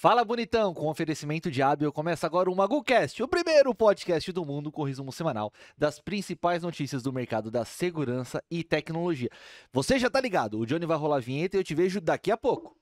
Fala bonitão, com oferecimento de Abel, começa agora o MagoCast, o primeiro podcast do mundo com resumo semanal das principais notícias do mercado da segurança e tecnologia. Você já tá ligado, o Johnny vai rolar a vinheta e eu te vejo daqui a pouco.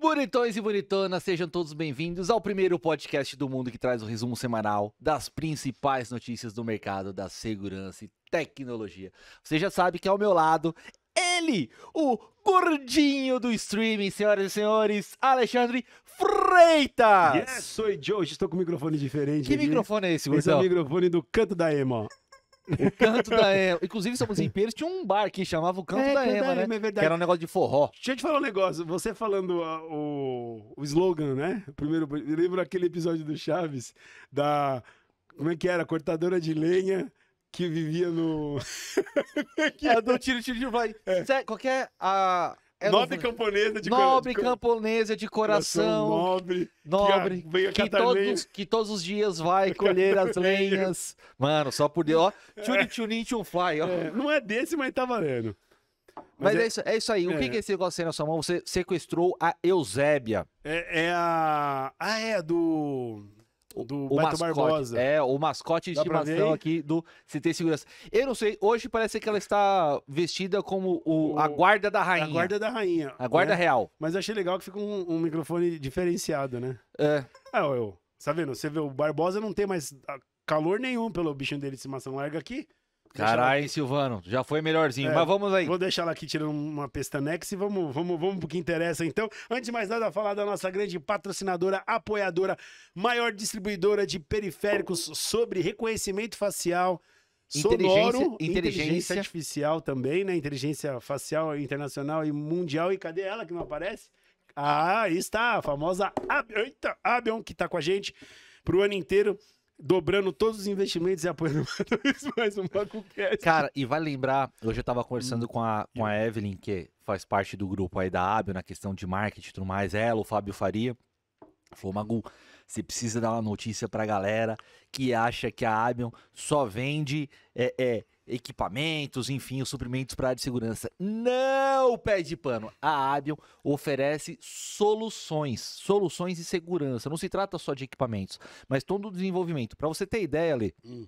Bonitões e bonitonas, sejam todos bem-vindos ao primeiro podcast do mundo que traz o resumo semanal das principais notícias do mercado da segurança e tecnologia. Você já sabe que ao meu lado, ele, o gordinho do streaming, senhoras e senhores, Alexandre Freitas! Yes, sou eu, estou com um microfone diferente. Que aqui. microfone é esse, Gordão? Esse é o microfone do canto da Emo. O Canto da Ema. Inclusive, Somos Impérios tinha um bar que chamava o Canto é, da Ema, né? É que era um negócio de forró. Deixa eu te falar um negócio. Você falando a, ah, o, o slogan, né? primeiro, eu lembro aquele episódio do Chaves, da... Como é que era? Cortadora de lenha que vivia no... que... É, do tiro, tiro, tiro, vai. É. Qualquer... É a é nobre camponesa de coração. Nobre camponesa de coração. coração nobre. Nobre. Que, a... que, todos, que, todos, os dias vai colher as lenhas. Mano, só por Deus. Ó, é. tune, tune, tune, fly. Ó. É, não é desse, mas tá valendo. Mas, mas é... é... isso, é isso aí. O é. que, que é esse negócio aí na sua mão? Você sequestrou a Eusébia. É, é a. Ah, é, do do o Beto mascote, Barbosa. É, o mascote de estimação aqui do CT Segurança. Eu não sei, hoje parece que ela está vestida como o, o a guarda da rainha. A guarda da rainha. A guarda né? real. Mas eu achei legal que fica um, um microfone diferenciado, né? É. Ah, é, eu. Tá vendo? Você vê, o Barbosa não tem mais ah, calor nenhum pelo bichinho dele de estimação. Larga aqui. Caralho, Silvano, já foi melhorzinho, é, mas vamos aí. Vou deixar ela aqui tirando uma pestanex e vamos, vamos, vamos pro que interessa então. Antes de mais nada, falar da nossa grande patrocinadora, apoiadora, maior distribuidora de periféricos sobre reconhecimento facial. Inteligência, sonoro, inteligência, inteligência artificial também, né? Inteligência facial internacional e mundial. E cadê ela que não aparece? Ah, está a famosa Abion, que está com a gente pro ano inteiro dobrando todos os investimentos e apoiando mais um banco Cara, e vai lembrar, hoje eu tava conversando com a, com a Evelyn, que faz parte do grupo aí da Abio, na questão de marketing e tudo mais, ela, o Fábio Faria, falou, Magu, você precisa dar uma notícia para a galera que acha que a Abion só vende é, é, equipamentos, enfim, os suprimentos para a área de segurança. Não, pé de pano. A Abion oferece soluções, soluções de segurança. Não se trata só de equipamentos, mas todo o desenvolvimento. Para você ter ideia, Lê, hum.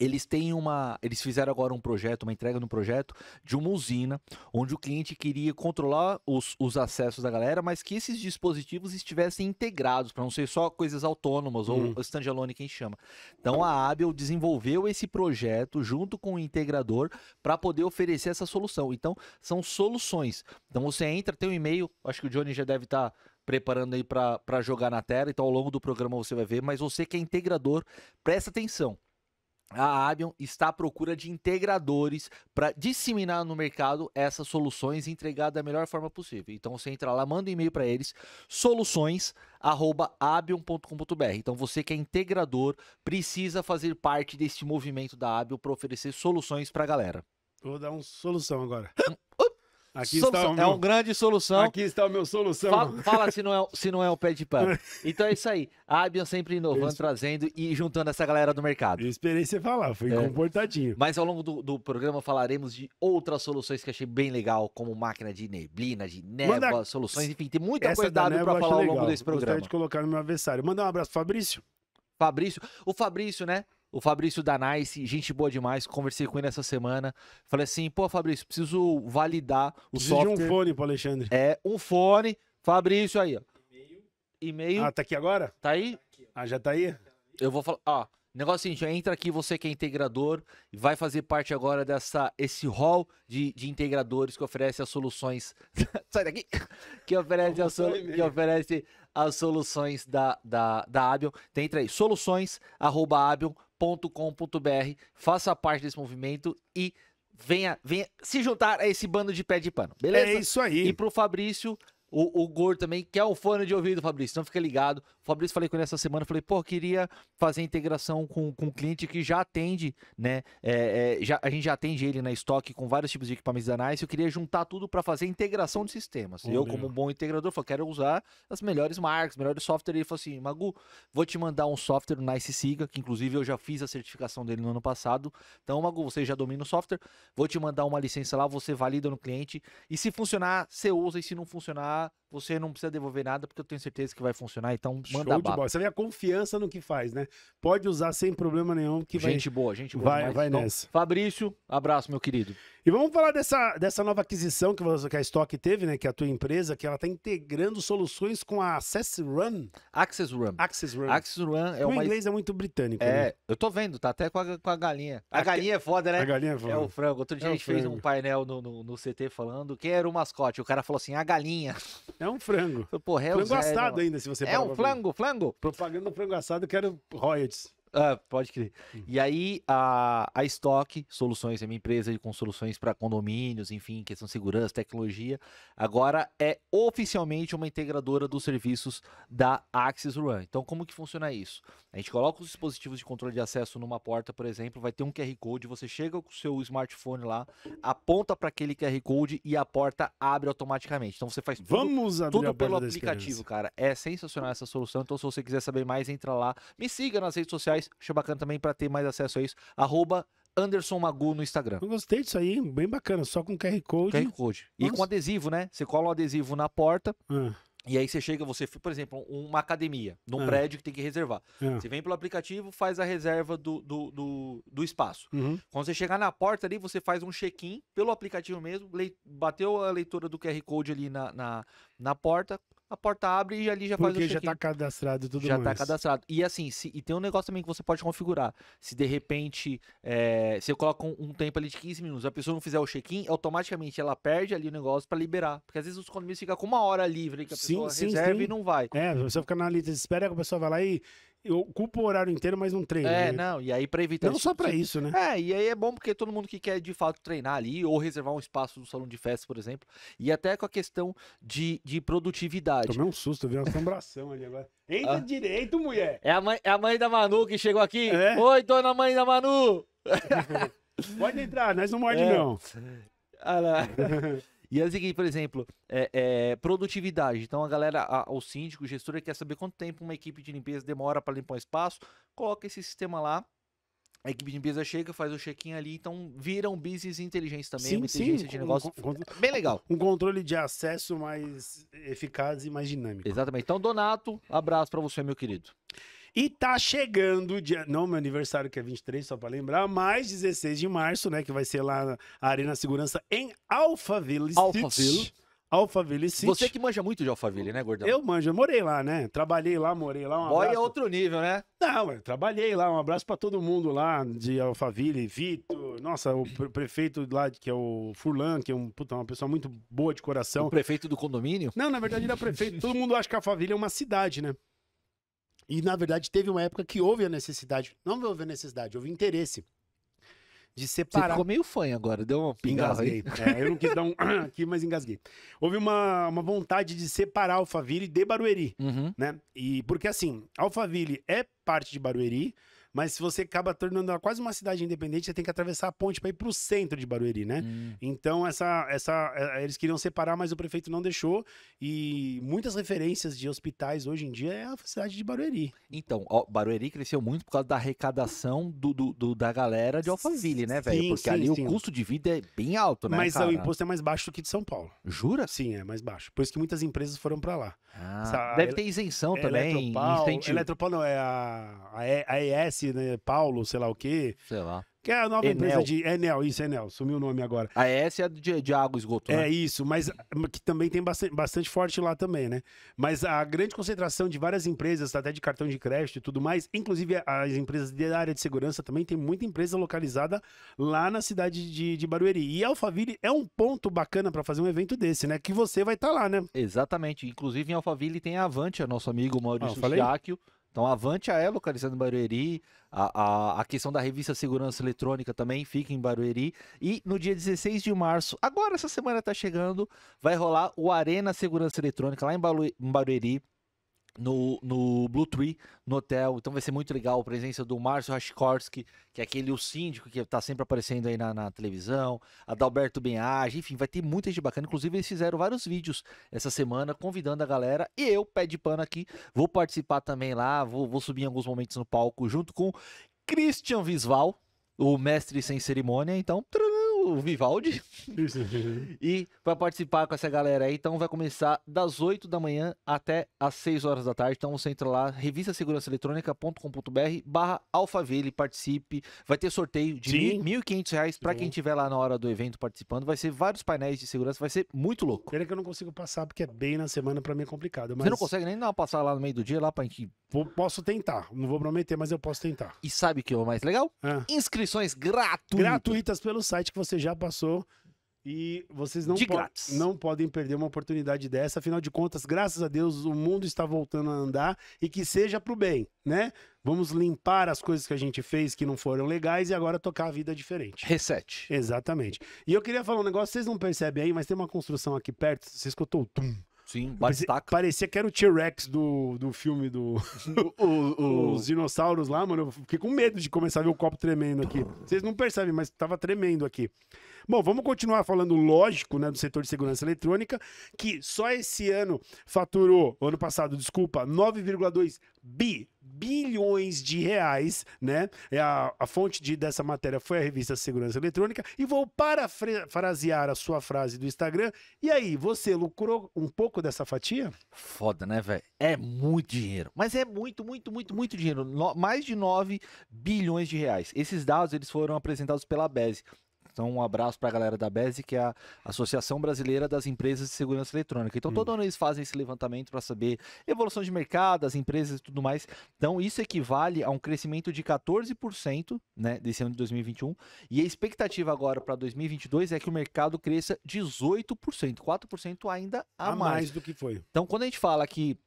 Eles têm uma. Eles fizeram agora um projeto, uma entrega no projeto de uma usina, onde o cliente queria controlar os, os acessos da galera, mas que esses dispositivos estivessem integrados, para não ser só coisas autônomas hum. ou uhum. standalone que a gente chama. Então a Abel desenvolveu esse projeto junto com o integrador para poder oferecer essa solução. Então, são soluções. Então você entra, tem um e-mail, acho que o Johnny já deve estar. Tá preparando aí para jogar na tela, então ao longo do programa você vai ver, mas você que é integrador, presta atenção a Abion está à procura de integradores para disseminar no mercado essas soluções e entregar da melhor forma possível. Então você entra lá, manda um e-mail para eles, soluções@abion.com.br. Então você que é integrador precisa fazer parte desse movimento da Abion para oferecer soluções para a galera. Vou dar uma solução agora. Aqui solução. está o é meu... É um grande solução. Aqui está o meu solução. Fala, fala se, não é, se não é o pé de pano. Então é isso aí. A Abion sempre inovando, trazendo e juntando essa galera do mercado. Eu esperei você falar, foi é. comportadinho. Mas ao longo do, do, programa falaremos de outras soluções que achei bem legal, como máquina de neblina, de névoa, Manda... soluções, enfim, tem muita essa coisa para falar ao longo legal. desse programa. Gostaria de colocar no meu adversário. Mandar um abraço, Fabrício. Fabrício. O Fabrício, né? O Fabrício Danais, gente boa demais, conversei com ele essa semana. Falei assim, pô, Fabrício, preciso validar o preciso software. Preciso de um fone pro Alexandre. É, um fone. Fabrício, aí, ó. E-mail. Ah, tá aqui agora? Tá aí? Ah, já tá aí? Eu vou falar, ó. Negócio seguinte, entra aqui você que é integrador e vai fazer parte agora dessa esse hall de, de integradores que oferece as soluções. Sai daqui! Que oferece, as, so, que oferece as soluções da, da, da Abion. Então entra aí, soluções, arroba Abion, .com.br. Faça parte desse movimento e venha, venha se juntar a esse bando de pé de pano, beleza? É isso aí. E pro Fabrício, o, o Gor também, que é um fone de ouvido, Fabrício, então fica ligado. Fabrício, falei com ele essa semana, falei, pô, queria fazer integração com, o um cliente que já atende, né? É, é, já, a gente já atende ele na estoque com vários tipos de equipamentos da Nice. Eu queria juntar tudo para fazer integração de sistemas. Eu, como um bom integrador, falei, quero usar as melhores marcas, melhores software. Ele falou assim, Magu, vou te mandar um software o Nice Siga, que inclusive eu já fiz a certificação dele no ano passado. Então, Magu, você já domina o software, vou te mandar uma licença lá, você valida no cliente. E se funcionar, você usa, e se não funcionar, você não precisa devolver nada, porque eu tenho certeza que vai funcionar. Então, manda Show de bola. Você vê a confiança no que faz, né? Pode usar sem problema nenhum. que Gente vai... boa, gente boa. Vai, vai então, nessa. Fabrício, abraço, meu querido. E vamos falar dessa, dessa nova aquisição que, você, que a Stock teve, né? Que é a tua empresa, que ela está integrando soluções com a Access Run. Access Run. Access Run. Access Run é o uma... inglês é muito britânico. É, né? eu tô vendo, tá até com a, com a galinha. A, a galinha que... é foda, né? A galinha é foda. É o frango. Outro é dia é a gente fez um painel no, no, no CT falando quem era o mascote. O cara falou assim: a galinha. É um frango. Porra, é frango né, assado ainda, se você É um frango, frango. Propaganda do frango assado, eu quero royalties. Ah, pode crer. Hum. E aí, a, a Stock Soluções é minha empresa com soluções para condomínios, enfim, questão de segurança, tecnologia. Agora é oficialmente uma integradora dos serviços da Axis Run. Então, como que funciona isso? A gente coloca os dispositivos de controle de acesso numa porta, por exemplo, vai ter um QR Code, você chega com o seu smartphone lá, aponta para aquele QR Code e a porta abre automaticamente. Então você faz tudo, Vamos tudo pelo aplicativo, cara. É sensacional essa solução. Então se você quiser saber mais, entra lá. Me siga nas redes sociais, bacana também para ter mais acesso a isso. Arroba Anderson Magu no Instagram. Eu gostei disso aí, bem bacana, só com QR Code. QR Code. Nossa. E com adesivo, né? Você cola o adesivo na porta. Ah. E aí você chega, você, por exemplo, uma academia, num é. prédio que tem que reservar. É. Você vem pelo aplicativo, faz a reserva do, do, do, do espaço. Uhum. Quando você chegar na porta ali, você faz um check-in pelo aplicativo mesmo, bateu a leitura do QR Code ali na, na, na porta, a porta abre e ali já Porque faz o check-in. Porque já tá cadastrado tudo já tá mais. Já tá cadastrado. E assim, se, e tem um negócio também que você pode configurar. Se de repente é, você coloca um, um, tempo ali de 15 minutos, a pessoa não fizer o check-in, automaticamente ela perde ali o negócio para liberar. Porque às vezes os condomínios ficam com uma hora livre que a pessoa sim, reserva sim. e não vai. É, a pessoa fica na lista de espera, a pessoa vai lá e eu ocupo o horário inteiro, mas não treino. É, né? não, e aí para evitar. Não isso, só para tipo isso, né? É, e aí é bom porque todo mundo que quer de fato treinar ali, ou reservar um espaço no salão de festa, por exemplo, e até com a questão de, de produtividade. Tomei um susto, viu uma assombração ali agora. Entra ah. direito, mulher! É a, mãe, é a mãe da Manu que chegou aqui. É? Oi, dona mãe da Manu! Pode entrar, nós não morde, é. não. Ah E assim, por exemplo, é, é, produtividade. Então a galera, a, o síndico, o gestor, quer saber quanto tempo uma equipe de limpeza demora para limpar um espaço, coloca esse sistema lá. A equipe de limpeza chega, faz o check-in ali, então vira um business inteligente também, sim, uma inteligência sim, de negócio um, um, bem legal. Um controle de acesso mais eficaz e mais dinâmico. Exatamente. Então, Donato, abraço para você, meu querido. E tá chegando, dia, não meu aniversário que é 23, só para lembrar, mais 16 de março, né, que vai ser lá na Arena Segurança em Alphaville. Alphaville. Alphaville City. Você que manja muito de Alphaville, né, gordão? Eu manjo, eu morei lá, né? Trabalhei lá, morei lá. Um Boy é outro nível, né? Não, eu trabalhei lá. Um abraço para todo mundo lá de Alphaville, Vitor. Nossa, o pre prefeito lá, que é o Furlan, que é um, puta, uma pessoa muito boa de coração. O prefeito do condomínio? Não, na verdade ele é prefeito. todo mundo acha que Alphaville é uma cidade, né? E, na verdade, teve uma época que houve a necessidade, não houve a necessidade, houve interesse de separar. Você ficou meio fã agora, deu uma pingarra Engasguei. É, eu não quis dar um aqui, mas engasguei. Houve uma, uma vontade de separar Alphaville de Barueri, uhum. né? E porque assim, Alphaville é parte de Barueri, mas se você acaba tornando ela quase uma cidade independente, você tem que atravessar a ponte para ir para o centro de Barueri, né? Hum. Então, essa, essa, é, é, eles queriam separar, mas o prefeito não deixou. E muitas referências de hospitais hoje em dia é a cidade de Barueri. Então, ó, Barueri cresceu muito por causa da arrecadação do, do, do da galera de Alphaville, né, velho? Porque sim, ali sim. o custo de vida é bem alto, né? Mas cara? o imposto é mais baixo do que de São Paulo. Jura? Sim, é mais baixo. Por isso que muitas empresas foram para lá. Ah, Essa, deve ter isenção é também. Eletropau, Incentivo. não, é a, a ES, né? Paulo, sei lá o quê. Sei lá. Que é a nova Enel. empresa de Enel, isso, Enel, sumiu o nome agora. A S é de, de água esgoto, né? É isso, mas que também tem bastante, bastante forte lá também, né? Mas a grande concentração de várias empresas, tá, até de cartão de crédito e tudo mais, inclusive as empresas da área de segurança também, tem muita empresa localizada lá na cidade de, de Barueri. E Alphaville é um ponto bacana para fazer um evento desse, né? Que você vai estar tá lá, né? Exatamente. Inclusive em Alphaville tem a Avante, nosso amigo Maurício ah, Chiacchio. Então, a Avante é localizada em Barueri, a, a, a, questão da revista Segurança Eletrônica também fica em Barueri. E no dia 16 de março, agora essa semana está chegando, vai rolar o Arena Segurança Eletrônica lá em, Barueri no, no Blue Tree, no hotel. Então vai ser muito legal a presença do Márcio Raskorski, que é aquele o síndico que está sempre aparecendo aí na, na televisão, a Dalberto Benage, enfim, vai ter muita gente bacana. Inclusive, eles fizeram vários vídeos essa semana convidando a galera. E eu, pé de pano aqui, vou participar também lá, vou, vou subir em alguns momentos no palco junto com Christian Visval, o mestre sem cerimônia. Então, tru, o Vivaldi. e vai participar com essa galera aí. Então vai começar das 8 da manhã até as 6 horas da tarde. Então você entra lá, eletrônica.com.br barra Alphaville, participe. Vai ter sorteio de R$ reais para quem estiver lá na hora do evento participando. Vai ser vários painéis de segurança, vai ser muito louco. Pena que eu não consigo passar, porque é bem na semana, para mim é complicado. Mas... Você não consegue nem dar uma passada lá no meio do dia, lá pra gente... Vou, posso tentar, não vou prometer, mas eu posso tentar. E sabe o que é o mais legal? É. Inscrições gratuitas. Gratuitas pelo site que você você já passou e vocês não, po não podem perder uma oportunidade dessa. Afinal de contas, graças a Deus, o mundo está voltando a andar e que seja para o bem, né? Vamos limpar as coisas que a gente fez que não foram legais e agora tocar a vida diferente. Reset. Exatamente. E eu queria falar um negócio, vocês não percebem aí, mas tem uma construção aqui perto, você escutou o tum, Sim, batistaca. Parecia que era o T-Rex do, do filme do, do o, o, os dinossauros lá, mano. Eu fiquei com medo de começar a ver o copo tremendo aqui. Vocês não percebem, mas tava tremendo aqui. Bom, vamos continuar falando lógico, né, do setor de segurança eletrônica, que só esse ano faturou, ano passado, desculpa, 9,2 bi bilhões de reais, né? É a, a fonte de, dessa matéria foi a revista Segurança Eletrônica. E vou parafrasear a sua frase do Instagram. E aí, você lucrou um pouco dessa fatia? Foda, né, velho? É muito dinheiro. Mas é muito, muito, muito, muito dinheiro. No, mais de 9 bilhões de reais. Esses dados eles foram apresentados pela BESE. Então, um abraço para a galera da BESE, que é a Associação Brasileira das Empresas de Segurança Eletrônica. Então, hum. todo ano eles fazem esse levantamento para saber evolução de mercado, as empresas e tudo mais. Então, isso equivale a um crescimento de 14% né, desse ano de 2021. E a expectativa agora para 2022 é que o mercado cresça 18%, 4% ainda a, a mais. mais do que foi. Então, quando a gente fala que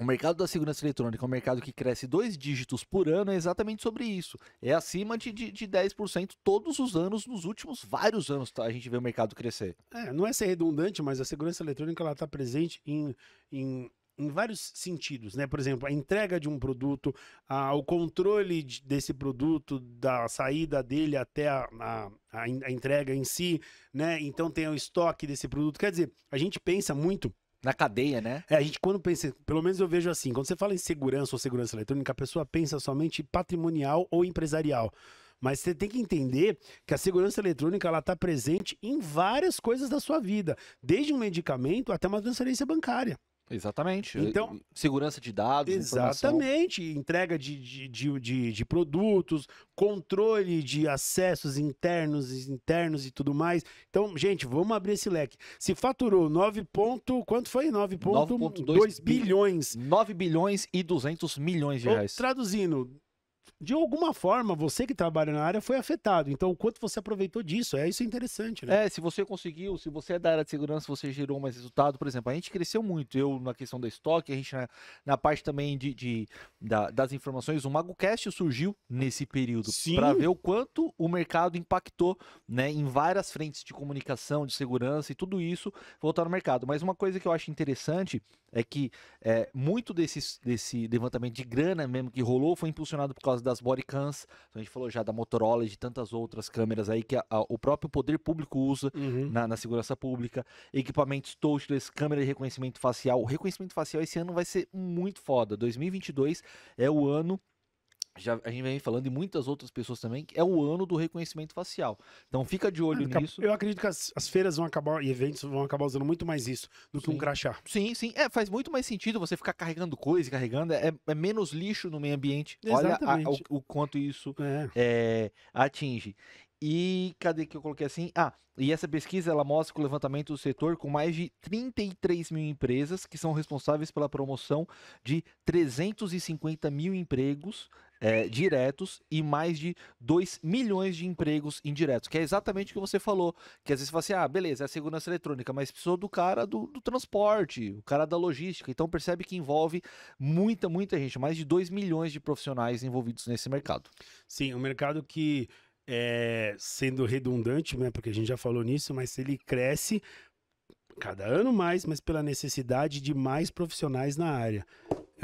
o mercado da segurança eletrônica é um mercado que cresce dois dígitos por ano, é exatamente sobre isso. É acima de, de, de 10% todos os anos, nos últimos vários anos, tá? a gente vê o mercado crescer. É, não é ser redundante, mas a segurança eletrônica ela está presente em, em, em vários sentidos, né? Por exemplo, a entrega de um produto, a, o controle de, desse produto, da saída dele até a, a a, entrega em si, né? Então tem o estoque desse produto. Quer dizer, a gente pensa muito na cadeia, né? É, a gente quando pensa, pelo menos eu vejo assim, quando você fala em segurança ou segurança eletrônica, a pessoa pensa somente patrimonial ou empresarial. Mas você tem que entender que a segurança eletrônica ela está presente em várias coisas da sua vida, desde um medicamento até uma transferência bancária. Exatamente. Então, segurança de dados. Exatamente. Informação. Entrega de, de, de, de, de produtos, controle de acessos internos internos e tudo mais. Então, gente, vamos abrir esse leque. Se faturou 9 ponto, quanto foi? 9.2 bilhões. 9 bilhões e 200 milhões de reais. Ou, traduzindo, de alguma forma, você que trabalha na área foi afetado. Então, o quanto você aproveitou disso? É isso é interessante, né? É, se você conseguiu, se você é da área de segurança, você gerou mais resultado. Por exemplo, a gente cresceu muito. Eu na questão da estoque, a gente na, na parte também de, de da, das informações, o MagoCast surgiu nesse período para ver o quanto o mercado impactou, né, em várias frentes de comunicação, de segurança e tudo isso voltar no mercado. Mas uma coisa que eu acho interessante é que é, muito desses, desse levantamento de grana mesmo que rolou foi impulsionado por causa da das bodycams, então a gente falou já da Motorola e de tantas outras câmeras aí que a, a, o próprio poder público usa uhum. na, na, segurança pública, equipamentos touchless, câmera de reconhecimento facial. O reconhecimento facial esse ano vai ser muito foda. 2022 é o ano já a gente vem falando e muitas outras pessoas também, é o ano do reconhecimento facial. Então fica de olho eu ah, nisso. Eu acredito que as, as, feiras vão acabar e eventos vão acabar usando muito mais isso do sim. que um crachá. Sim, sim. É, faz muito mais sentido você ficar carregando coisa, carregando. É, é menos lixo no meio ambiente. Exatamente. Olha a, o, o, quanto isso é. É, atinge. E cadê que eu coloquei assim? Ah, e essa pesquisa ela mostra que o levantamento do setor com mais de 33 mil empresas que são responsáveis pela promoção de 350 mil empregos é, diretos e mais de 2 milhões de empregos indiretos, que é exatamente o que você falou, que às vezes você fala assim, ah, beleza, é a segurança eletrônica, mas precisou do cara do, do transporte, o cara da logística, então percebe que envolve muita, muita gente, mais de 2 milhões de profissionais envolvidos nesse mercado. Sim, um mercado que... É, sendo redundante, né, porque a gente já falou nisso, mas ele cresce cada ano mais, mas pela necessidade de mais profissionais na área.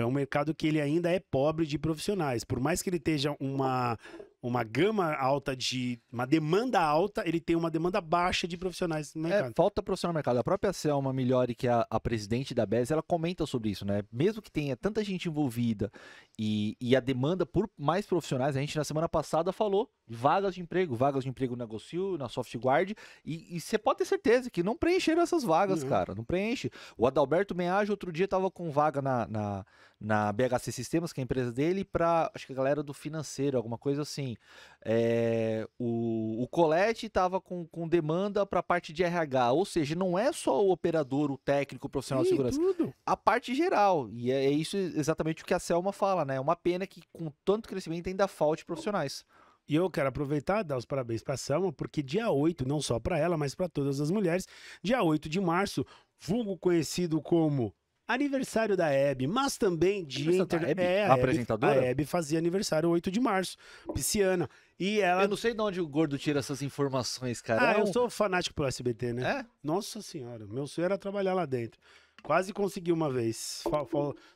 É um mercado que ele ainda é pobre de profissionais. Por mais que ele esteja uma uma gama alta de. uma demanda alta, ele tem uma demanda baixa de profissionais no é, mercado. É, falta profissional no mercado. A própria Selma melhore que é a, a presidente da BES, ela comenta sobre isso, né? Mesmo que tenha tanta gente envolvida e, e a demanda por mais profissionais, a gente na semana passada falou vagas de emprego, vagas de emprego na Gocil, na Softguard, e, e você pode ter certeza que não preencheram essas vagas, uhum. cara, não preenche. O Adalberto Meage outro dia estava com vaga na, na, na BHC Sistemas, que é a empresa dele, para acho que a galera do financeiro, alguma coisa assim assim, é, o, o estava com, com demanda para a parte de RH, ou seja, não é só o operador, o técnico, o profissional de segurança, tudo. a parte geral. E é, é isso exatamente o que a Selma fala, né? É uma pena que com tanto crescimento ainda falte profissionais. E eu quero aproveitar e dar os parabéns para a Selma, porque dia 8, não só para ela, mas para todas as mulheres, dia 8 de março, vulgo conhecido como aniversário da Hebe, mas também de internet. É, a, apresentadora? a Hebe fazia aniversário 8 de março, pisciana. E ela... Eu não sei de onde o gordo tira essas informações, cara. Ah, é eu sou fanático pelo SBT, né? É? Nossa senhora, meu sonho era trabalhar lá dentro. Quase consegui uma vez.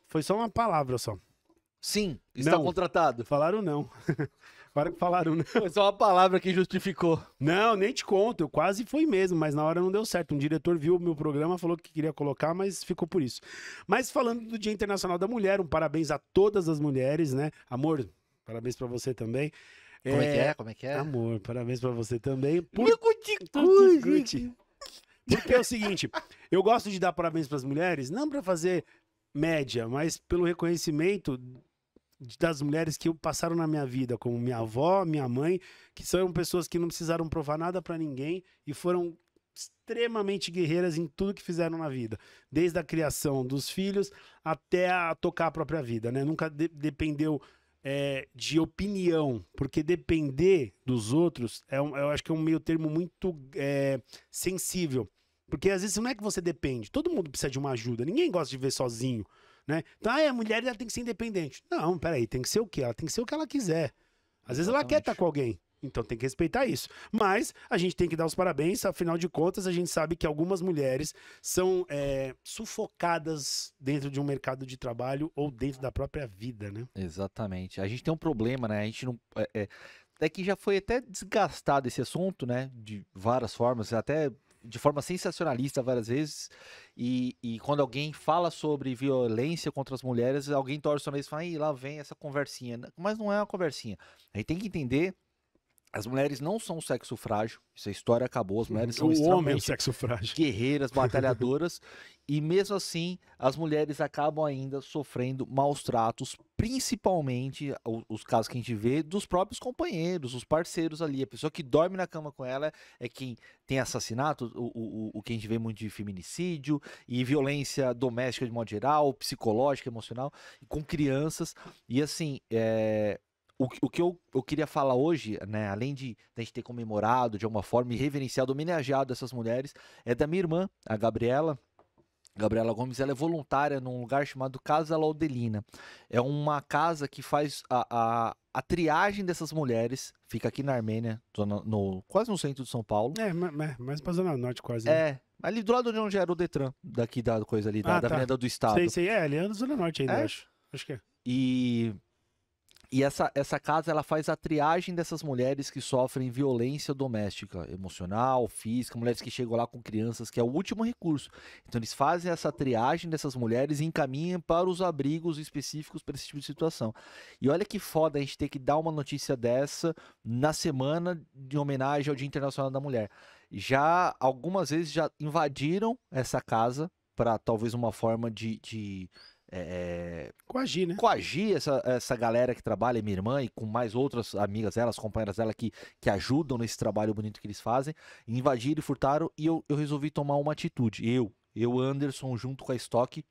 Foi só uma palavra só. Sim, está não. contratado. Falaram não. Para que falaram, né? Foi só uma palavra que justificou. Não, nem te conto. Eu quase fui mesmo, mas na hora não deu certo. Um diretor viu o meu programa, falou que queria colocar, mas ficou por isso. Mas falando do Dia Internacional da Mulher, um parabéns a todas as mulheres, né? Amor, parabéns para você também. Como é... é, que é? Como é que é? Amor, parabéns para você também. Por... Meu Porque é o seguinte, eu gosto de dar parabéns para as mulheres, não para fazer média, mas pelo reconhecimento das mulheres que passaram na minha vida, como minha avó, minha mãe, que são pessoas que não precisaram provar nada para ninguém e foram extremamente guerreiras em tudo que fizeram na vida, desde a criação dos filhos até a tocar a própria vida, né? Nunca de dependeu é, de opinião, porque depender dos outros é um, eu acho que é um meio termo muito é, sensível, porque às vezes não é que você depende, todo mundo precisa de uma ajuda, ninguém gosta de ver sozinho. Né? Então, ah, é, a mulher ela tem que ser independente. Não, peraí, tem que ser o quê? Ela tem que ser o que ela quiser. Às vezes ela quer estar tá com alguém. Então tem que respeitar isso. Mas a gente tem que dar os parabéns, afinal de contas, a gente sabe que algumas mulheres são é, sufocadas dentro de um mercado de trabalho ou dentro da própria vida, né? Exatamente. A gente tem um problema, né? A gente não. É, é, é que já foi até desgastado esse assunto, né? De várias formas, até de forma sensacionalista várias vezes. E, e quando alguém fala sobre violência contra as mulheres, alguém torce o nariz e fala, Ih, lá vem essa conversinha. Mas não é uma conversinha. Aí tem que entender as mulheres não são sexo frágil, essa é história acabou. As mulheres são o homem é sexo frágil. guerreiras, batalhadoras, e mesmo assim as mulheres acabam ainda sofrendo maus tratos, principalmente os casos que a gente vê dos próprios companheiros, os parceiros ali. A pessoa que dorme na cama com ela é quem tem assassinato, o, o, o que a gente vê muito de feminicídio e violência doméstica de modo geral, psicológica, emocional, com crianças. E assim, é, o, o que eu, eu queria falar hoje, né, além de, de a gente ter comemorado de alguma forma e reverenciado, homenageado essas mulheres, é da minha irmã, a Gabriela, Gabriela Gomes, ela é voluntária num lugar chamado Casa Laudelina. É uma casa que faz a, a, a triagem dessas mulheres. Fica aqui na Armênia, zona, no, quase no centro de São Paulo. É, mais, pra Zona Norte, quase. Né? É, ali do lado de onde era o Detran, daqui da coisa ali, da, ah, da tá. Avenida do Estado. Sei, sei, é, ali é na Zona Norte ainda, é. acho. Acho que é. E e essa, essa casa ela faz a triagem dessas mulheres que sofrem violência doméstica, emocional, física, mulheres que chegam lá com crianças, que é o último recurso. Então eles fazem essa triagem dessas mulheres e encaminham para os abrigos específicos para esse tipo de situação. E olha que foda a gente ter que dar uma notícia dessa na semana de homenagem ao Dia Internacional da Mulher. Já algumas vezes já invadiram essa casa para talvez uma forma de, de é, é coagir, né? Coagir essa, essa galera que trabalha, minha irmã e com mais outras amigas elas, companheiras dela que, que ajudam nesse trabalho bonito que eles fazem, invadiram e furtaram e eu, eu resolvi tomar uma atitude. Eu, eu, Anderson, junto com a Stock,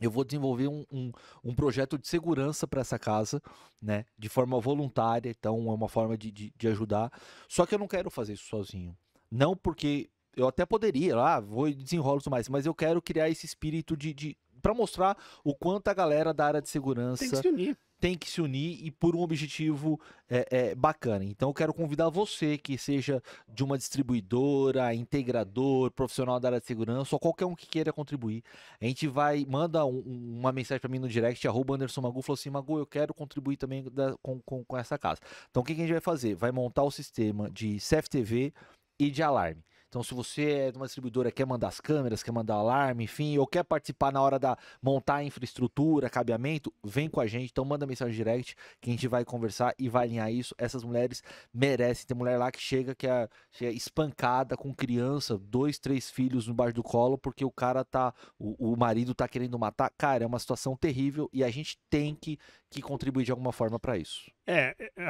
eu vou desenvolver um, um, um projeto de segurança para essa casa, né? De forma voluntária, então é uma forma de, de, de ajudar. Só que eu não quero fazer isso sozinho. Não porque eu até poderia, lá, ah, vou desenrolo tudo mais, mas eu quero criar esse espírito de, de, para mostrar o quanto a galera da área de segurança tem que se unir, tem que se unir e por um objetivo é, é, bacana. Então eu quero convidar você que seja de uma distribuidora, integrador, profissional da área de segurança ou qualquer um que queira contribuir. A gente vai, manda um, uma mensagem para mim no direct, arroba Anderson Magu, falou assim, Magu, eu quero contribuir também da, com, com, com essa casa. Então o que, que a gente vai fazer? Vai montar o sistema de CFTV e de alarme. Então, se você é de uma distribuidora quer mandar as câmeras, quer mandar alarme, enfim, ou quer participar na hora da montar a infraestrutura, cabeamento, vem com a gente. Então, manda mensagem direct que a gente vai conversar e vai alinhar isso. Essas mulheres merecem. Tem mulher lá que chega que é, que é espancada com criança, dois, três filhos no baixo do colo, porque o cara tá, o, o marido tá querendo matar. Cara, é uma situação terrível e a gente tem que, que contribuir de alguma forma para isso. É, é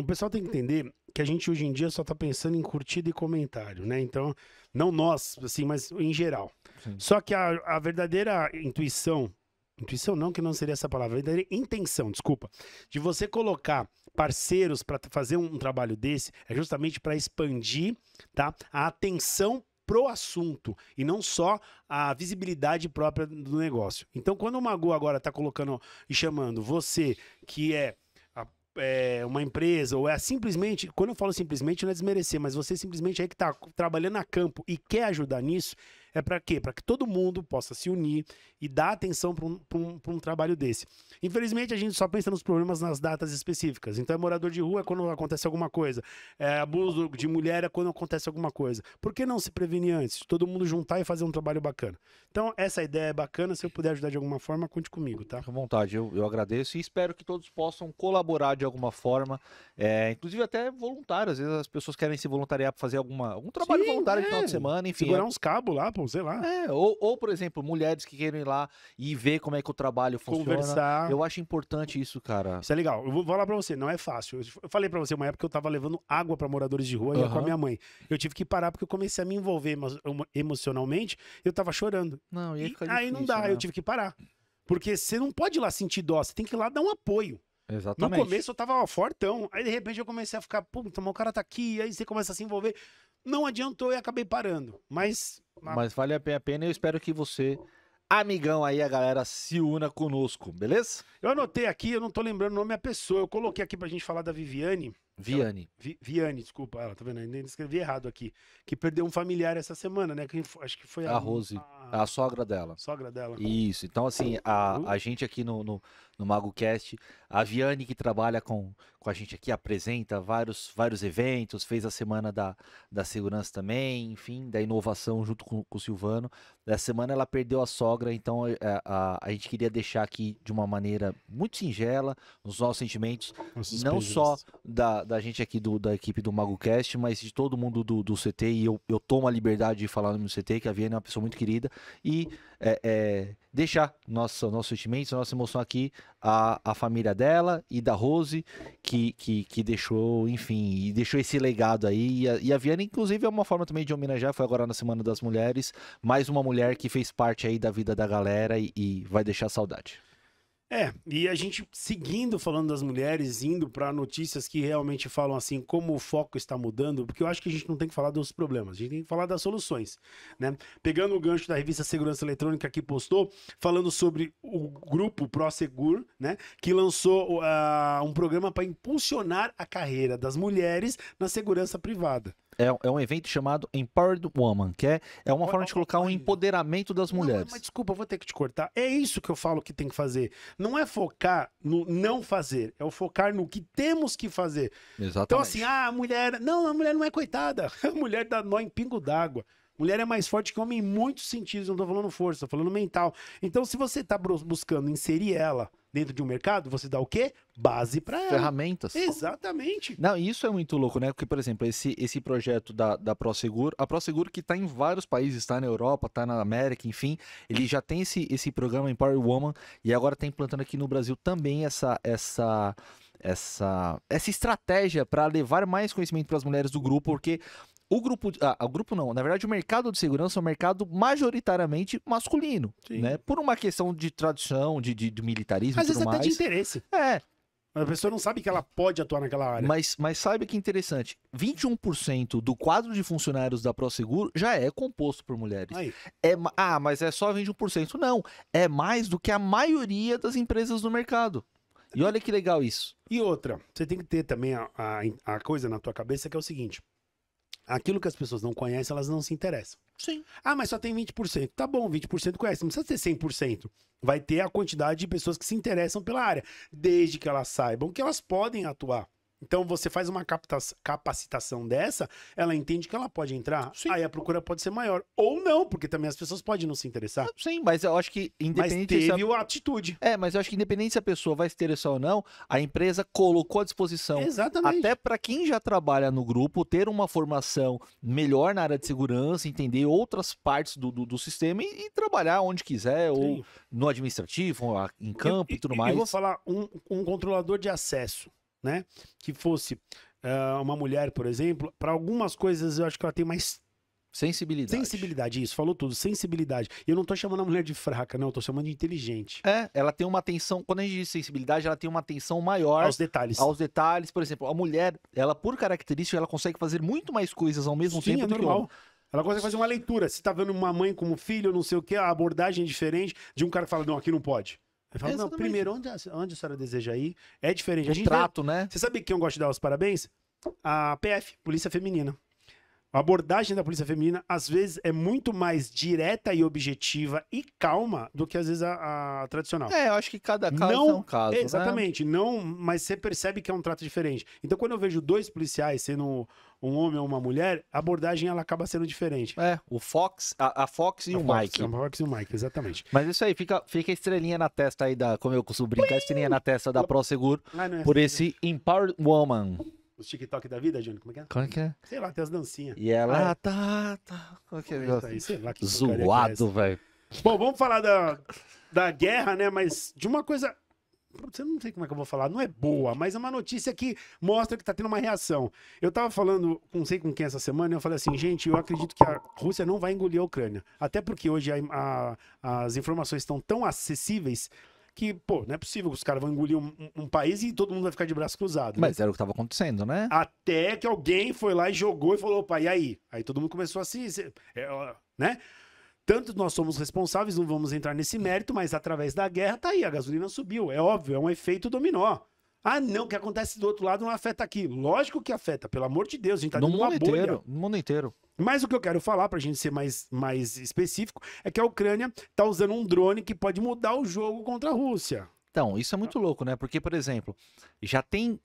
o pessoal tem que entender que a gente hoje em dia só está pensando em curtida e comentário, né? Então, não nós, assim, mas em geral. Sim. Só que a, a verdadeira intuição, intuição não, que não seria essa palavra, a verdadeira intenção, desculpa, de você colocar parceiros para fazer um, um trabalho desse é justamente para expandir, tá? A atenção pro assunto e não só a visibilidade própria do negócio. Então, quando o Magu agora está colocando e chamando você que é é, uma empresa, ou é simplesmente, quando eu falo simplesmente, não é desmerecer, mas você simplesmente aí que está trabalhando a campo e quer ajudar nisso, é para quê? Para que todo mundo possa se unir e dar atenção para um, um, um, trabalho desse. Infelizmente, a gente só pensa nos problemas nas datas específicas. Então, é morador de rua é quando acontece alguma coisa, é abuso de mulher é quando acontece alguma coisa. Por que não se prevenir antes? Todo mundo juntar e fazer um trabalho bacana. Então, essa ideia é bacana. Se eu puder ajudar de alguma forma, conte comigo, tá? Com vontade, eu, eu agradeço e espero que todos possam colaborar de alguma forma, é, inclusive até voluntário. Às vezes as pessoas querem se voluntariar para fazer alguma, algum trabalho Sim, voluntário é. de final de semana, enfim. Segurar é uns cabos lá, pô sei lá. É, ou, ou, por exemplo, mulheres que querem ir lá e ver como é que o trabalho funciona. Conversar. Eu acho importante isso, cara. Isso é legal. Eu vou falar pra você, não é fácil. Eu falei pra você uma época que eu tava levando água pra moradores de rua uhum. e ia com a minha mãe. Eu tive que parar porque eu comecei a me envolver emocionalmente, eu tava chorando. Não, e aí, e, difícil, Aí não dá, né? eu tive que parar. Porque você não pode ir lá sentir dó, você tem que ir lá dar um apoio. Exatamente. No começo eu tava ó, fortão, aí de repente eu comecei a ficar, puta, mas o cara tá aqui, aí você começa a se envolver. Não adiantou e acabei parando. Mas. Mas vale a pena eu espero que você amigão aí, a galera se una conosco, beleza? Eu anotei aqui, eu não tô lembrando o nome da pessoa. Eu coloquei aqui pra gente falar da Viviane. Viane. Ela, Vi, Viane, desculpa, ela, tá vendo? Ainda escrevi errado aqui. Que perdeu um familiar essa semana, né? Que, acho que foi a, a Rose. A, a, sogra dela. Sogra dela. Isso. Então, assim, a, a gente aqui no, no, no MagoCast, a Viane que trabalha com, com a gente aqui, apresenta vários, vários eventos, fez a semana da, da segurança também, enfim, da inovação junto com, com o Silvano. Essa semana ela perdeu a sogra, então a, é, é, a, a gente queria deixar aqui de uma maneira muito singela os nossos sentimentos, Nossa, não só da, da gente aqui do, da equipe do MagoCast, mas de todo mundo do, do CT. E eu, eu tomo a liberdade de falar no CT, que a Viane é uma pessoa muito querida e é, é, deixar nosso, nosso sentimento, nossa emoção aqui à, à família dela e da Rose, que, que, que deixou, enfim, e deixou esse legado aí. E a, e a Viana, inclusive, é uma forma também de homenagear, foi agora na Semana das Mulheres, mais uma mulher que fez parte aí da vida da galera e, e vai deixar saudade. É, e a gente seguindo falando das mulheres, indo para notícias que realmente falam assim como o foco está mudando, porque eu acho que a gente não tem que falar dos problemas, a gente tem que falar das soluções, né? Pegando o gancho da revista Segurança Eletrônica que postou, falando sobre o grupo ProSegur, né, que lançou uh, um programa para impulsionar a carreira das mulheres na segurança privada é, é um evento chamado Empowered Woman, que é, é uma forma de colocar um empoderamento das mulheres. Não, mas desculpa, eu vou ter que te cortar. É isso que eu falo que tem que fazer. Não é focar no não fazer, é o focar no que temos que fazer. Exatamente. Então, assim, ah, a mulher. Não, a mulher não é coitada. A mulher dá nó em pingo d'água. Mulher é mais forte que homem em muitos sentidos. Não estou falando força, estou falando mental. Então, se você está buscando inserir ela dentro de um mercado, você dá o quê? Base para ela. Ferramentas. Exatamente. Não, isso é muito louco, né? Porque, por exemplo, esse, esse projeto da, da Prosegur, a Prosegur que está em vários países, está na Europa, está na América, enfim, ele já tem esse, esse programa Empower Woman e agora está implantando aqui no Brasil também essa essa essa, essa estratégia para levar mais conhecimento para as mulheres do grupo, porque o grupo, ah, o grupo não, na verdade o mercado de segurança é um mercado majoritariamente masculino, Sim. né? Por uma questão de tradição, de, de, de militarismo Às vezes mais. até de interesse. É. A pessoa não sabe que ela pode atuar naquela área. Mas, mas saiba que interessante, 21% do quadro de funcionários da Proseguro já é composto por mulheres. É, ah, mas é só 21%. Não, é mais do que a maioria das empresas do mercado. E olha que legal isso. E outra, você tem que ter também a, a, a coisa na tua cabeça que é o seguinte aquilo que as pessoas não conhecem, elas não se interessam. Sim. Ah, mas só tem 20%. Tá bom, 20% conhece, não precisa ser 100%. Vai ter a quantidade de pessoas que se interessam pela área, desde que elas saibam que elas podem atuar. Então você faz uma capacitação dessa, ela entende que ela pode entrar, Sim. aí a procura pode ser maior. Ou não, porque também as pessoas podem não se interessar. Ah, sim, mas eu acho que independente. Mas teve a... atitude. É, mas eu acho que independente se a pessoa vai se interessar ou não, a empresa colocou à disposição. Exatamente. Até para quem já trabalha no grupo, ter uma formação melhor na área de segurança, entender outras partes do, do, do sistema e, e, trabalhar onde quiser, Sim. ou no administrativo, ou em campo e, e tudo mais. Eu vou falar um, um controlador de acesso né? Que fosse uh, uma mulher, por exemplo, para algumas coisas eu acho que ela tem mais Sensibilidade. Sensibilidade, isso, falou tudo, sensibilidade. Eu não tô chamando a mulher de fraca, não, eu tô chamando de inteligente. É, ela tem uma atenção, quando a gente diz sensibilidade, ela tem uma atenção maior aos detalhes. Aos detalhes, por exemplo, a mulher, ela por característica, ela consegue fazer muito mais coisas ao mesmo Sim, tempo é do normal. que o ela consegue fazer uma leitura. Se tá vendo uma mãe como filho, não sei o que, a abordagem é diferente de um cara que fala, não, aqui não pode. Ele fala, não, primeiro, onde a, onde a senhora deseja ir? É diferente. O a gente trato, vê... né? Você sabe quem eu gosto de dar os parabéns? A PF, Polícia Feminina. A abordagem da polícia feminina, às vezes, é muito mais direta e objetiva e calma do que, às vezes, a, a tradicional. É, eu acho que cada caso não, é um caso. Né? Exatamente, né? não, mas você percebe que é um trato diferente. Então, quando eu vejo dois policiais sendo um homem ou uma mulher, a abordagem ela acaba sendo diferente. É, o Fox, a, a Fox e a o Fox, Mike. A Fox e o Mike, exatamente. Mas isso aí, fica, fica a estrelinha na testa aí da, como eu costumo brincar, estrelinha na testa da ProSeguro ah, é por assim, esse né? Empowered Woman. Os TikTok da vida, Júnior? como é que é? Como é que é? Sei lá, tem as dancinhas. E ela. Ah, é- tá, tá. Qual é que é isso Aí, sei lá, que Zoado, velho. Bom, vamos falar da, da guerra, né? Mas de uma coisa. Você não sei como é que eu vou falar, não é boa, mas é uma notícia que mostra que tá tendo uma reação. Eu tava falando, não sei com quem essa semana, eu falei assim, gente, eu acredito que a Rússia não vai engolir a Ucrânia. Até porque hoje a, a, as informações estão tão acessíveis que, pô, não é possível que os caras vão engolir um, um, país e todo mundo vai ficar de braço cruzado. Né? Mas era o que estava acontecendo, né? Até que alguém foi lá e jogou e falou, opa, e aí? Aí todo mundo começou a se... É, né? Tanto nós somos responsáveis, não vamos entrar nesse mérito, mas através da guerra tá aí, a gasolina subiu. É óbvio, é um efeito dominó. Ah, não, o que acontece do outro lado não afeta aqui. Lógico que afeta, pelo amor de Deus, a gente tá no mundo inteiro, bolha. No mundo inteiro. Mas o que eu quero falar, pra gente ser mais, mais específico, é que a Ucrânia tá usando um drone que pode mudar o jogo contra a Rússia. Então, isso é muito louco, né? Porque, por exemplo, já tem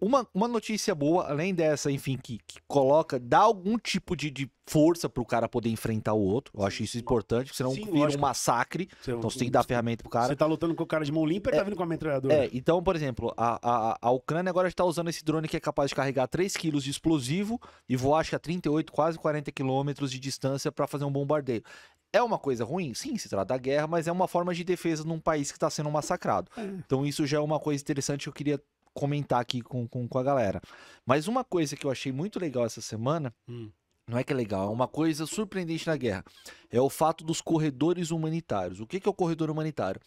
uma, uma notícia boa, além dessa, enfim, que, que coloca, dá algum tipo de, de força pro cara poder enfrentar o outro. Eu acho isso importante, senão Sim, vira lógico. um massacre. Você, é então você tem que dar ferramenta pro cara. Você tá lutando com o cara de mão limpa e tá é, tá vindo com a metralhadora. É, então, por exemplo, a, a, a Ucrânia agora está usando esse drone que é capaz de carregar 3 quilos de explosivo e voar, acho que a 38, quase 40 quilômetros de distância para fazer um bombardeio. É uma coisa ruim? Sim, se trata da guerra, mas é uma forma de defesa num país que está sendo massacrado. É. Então isso já é uma coisa interessante que eu queria comentar aqui com, com, com a galera. Mas uma coisa que eu achei muito legal essa semana. Hum. Não é que é legal, é uma coisa surpreendente na guerra. É o fato dos corredores humanitários. O que, que é o corredor humanitário?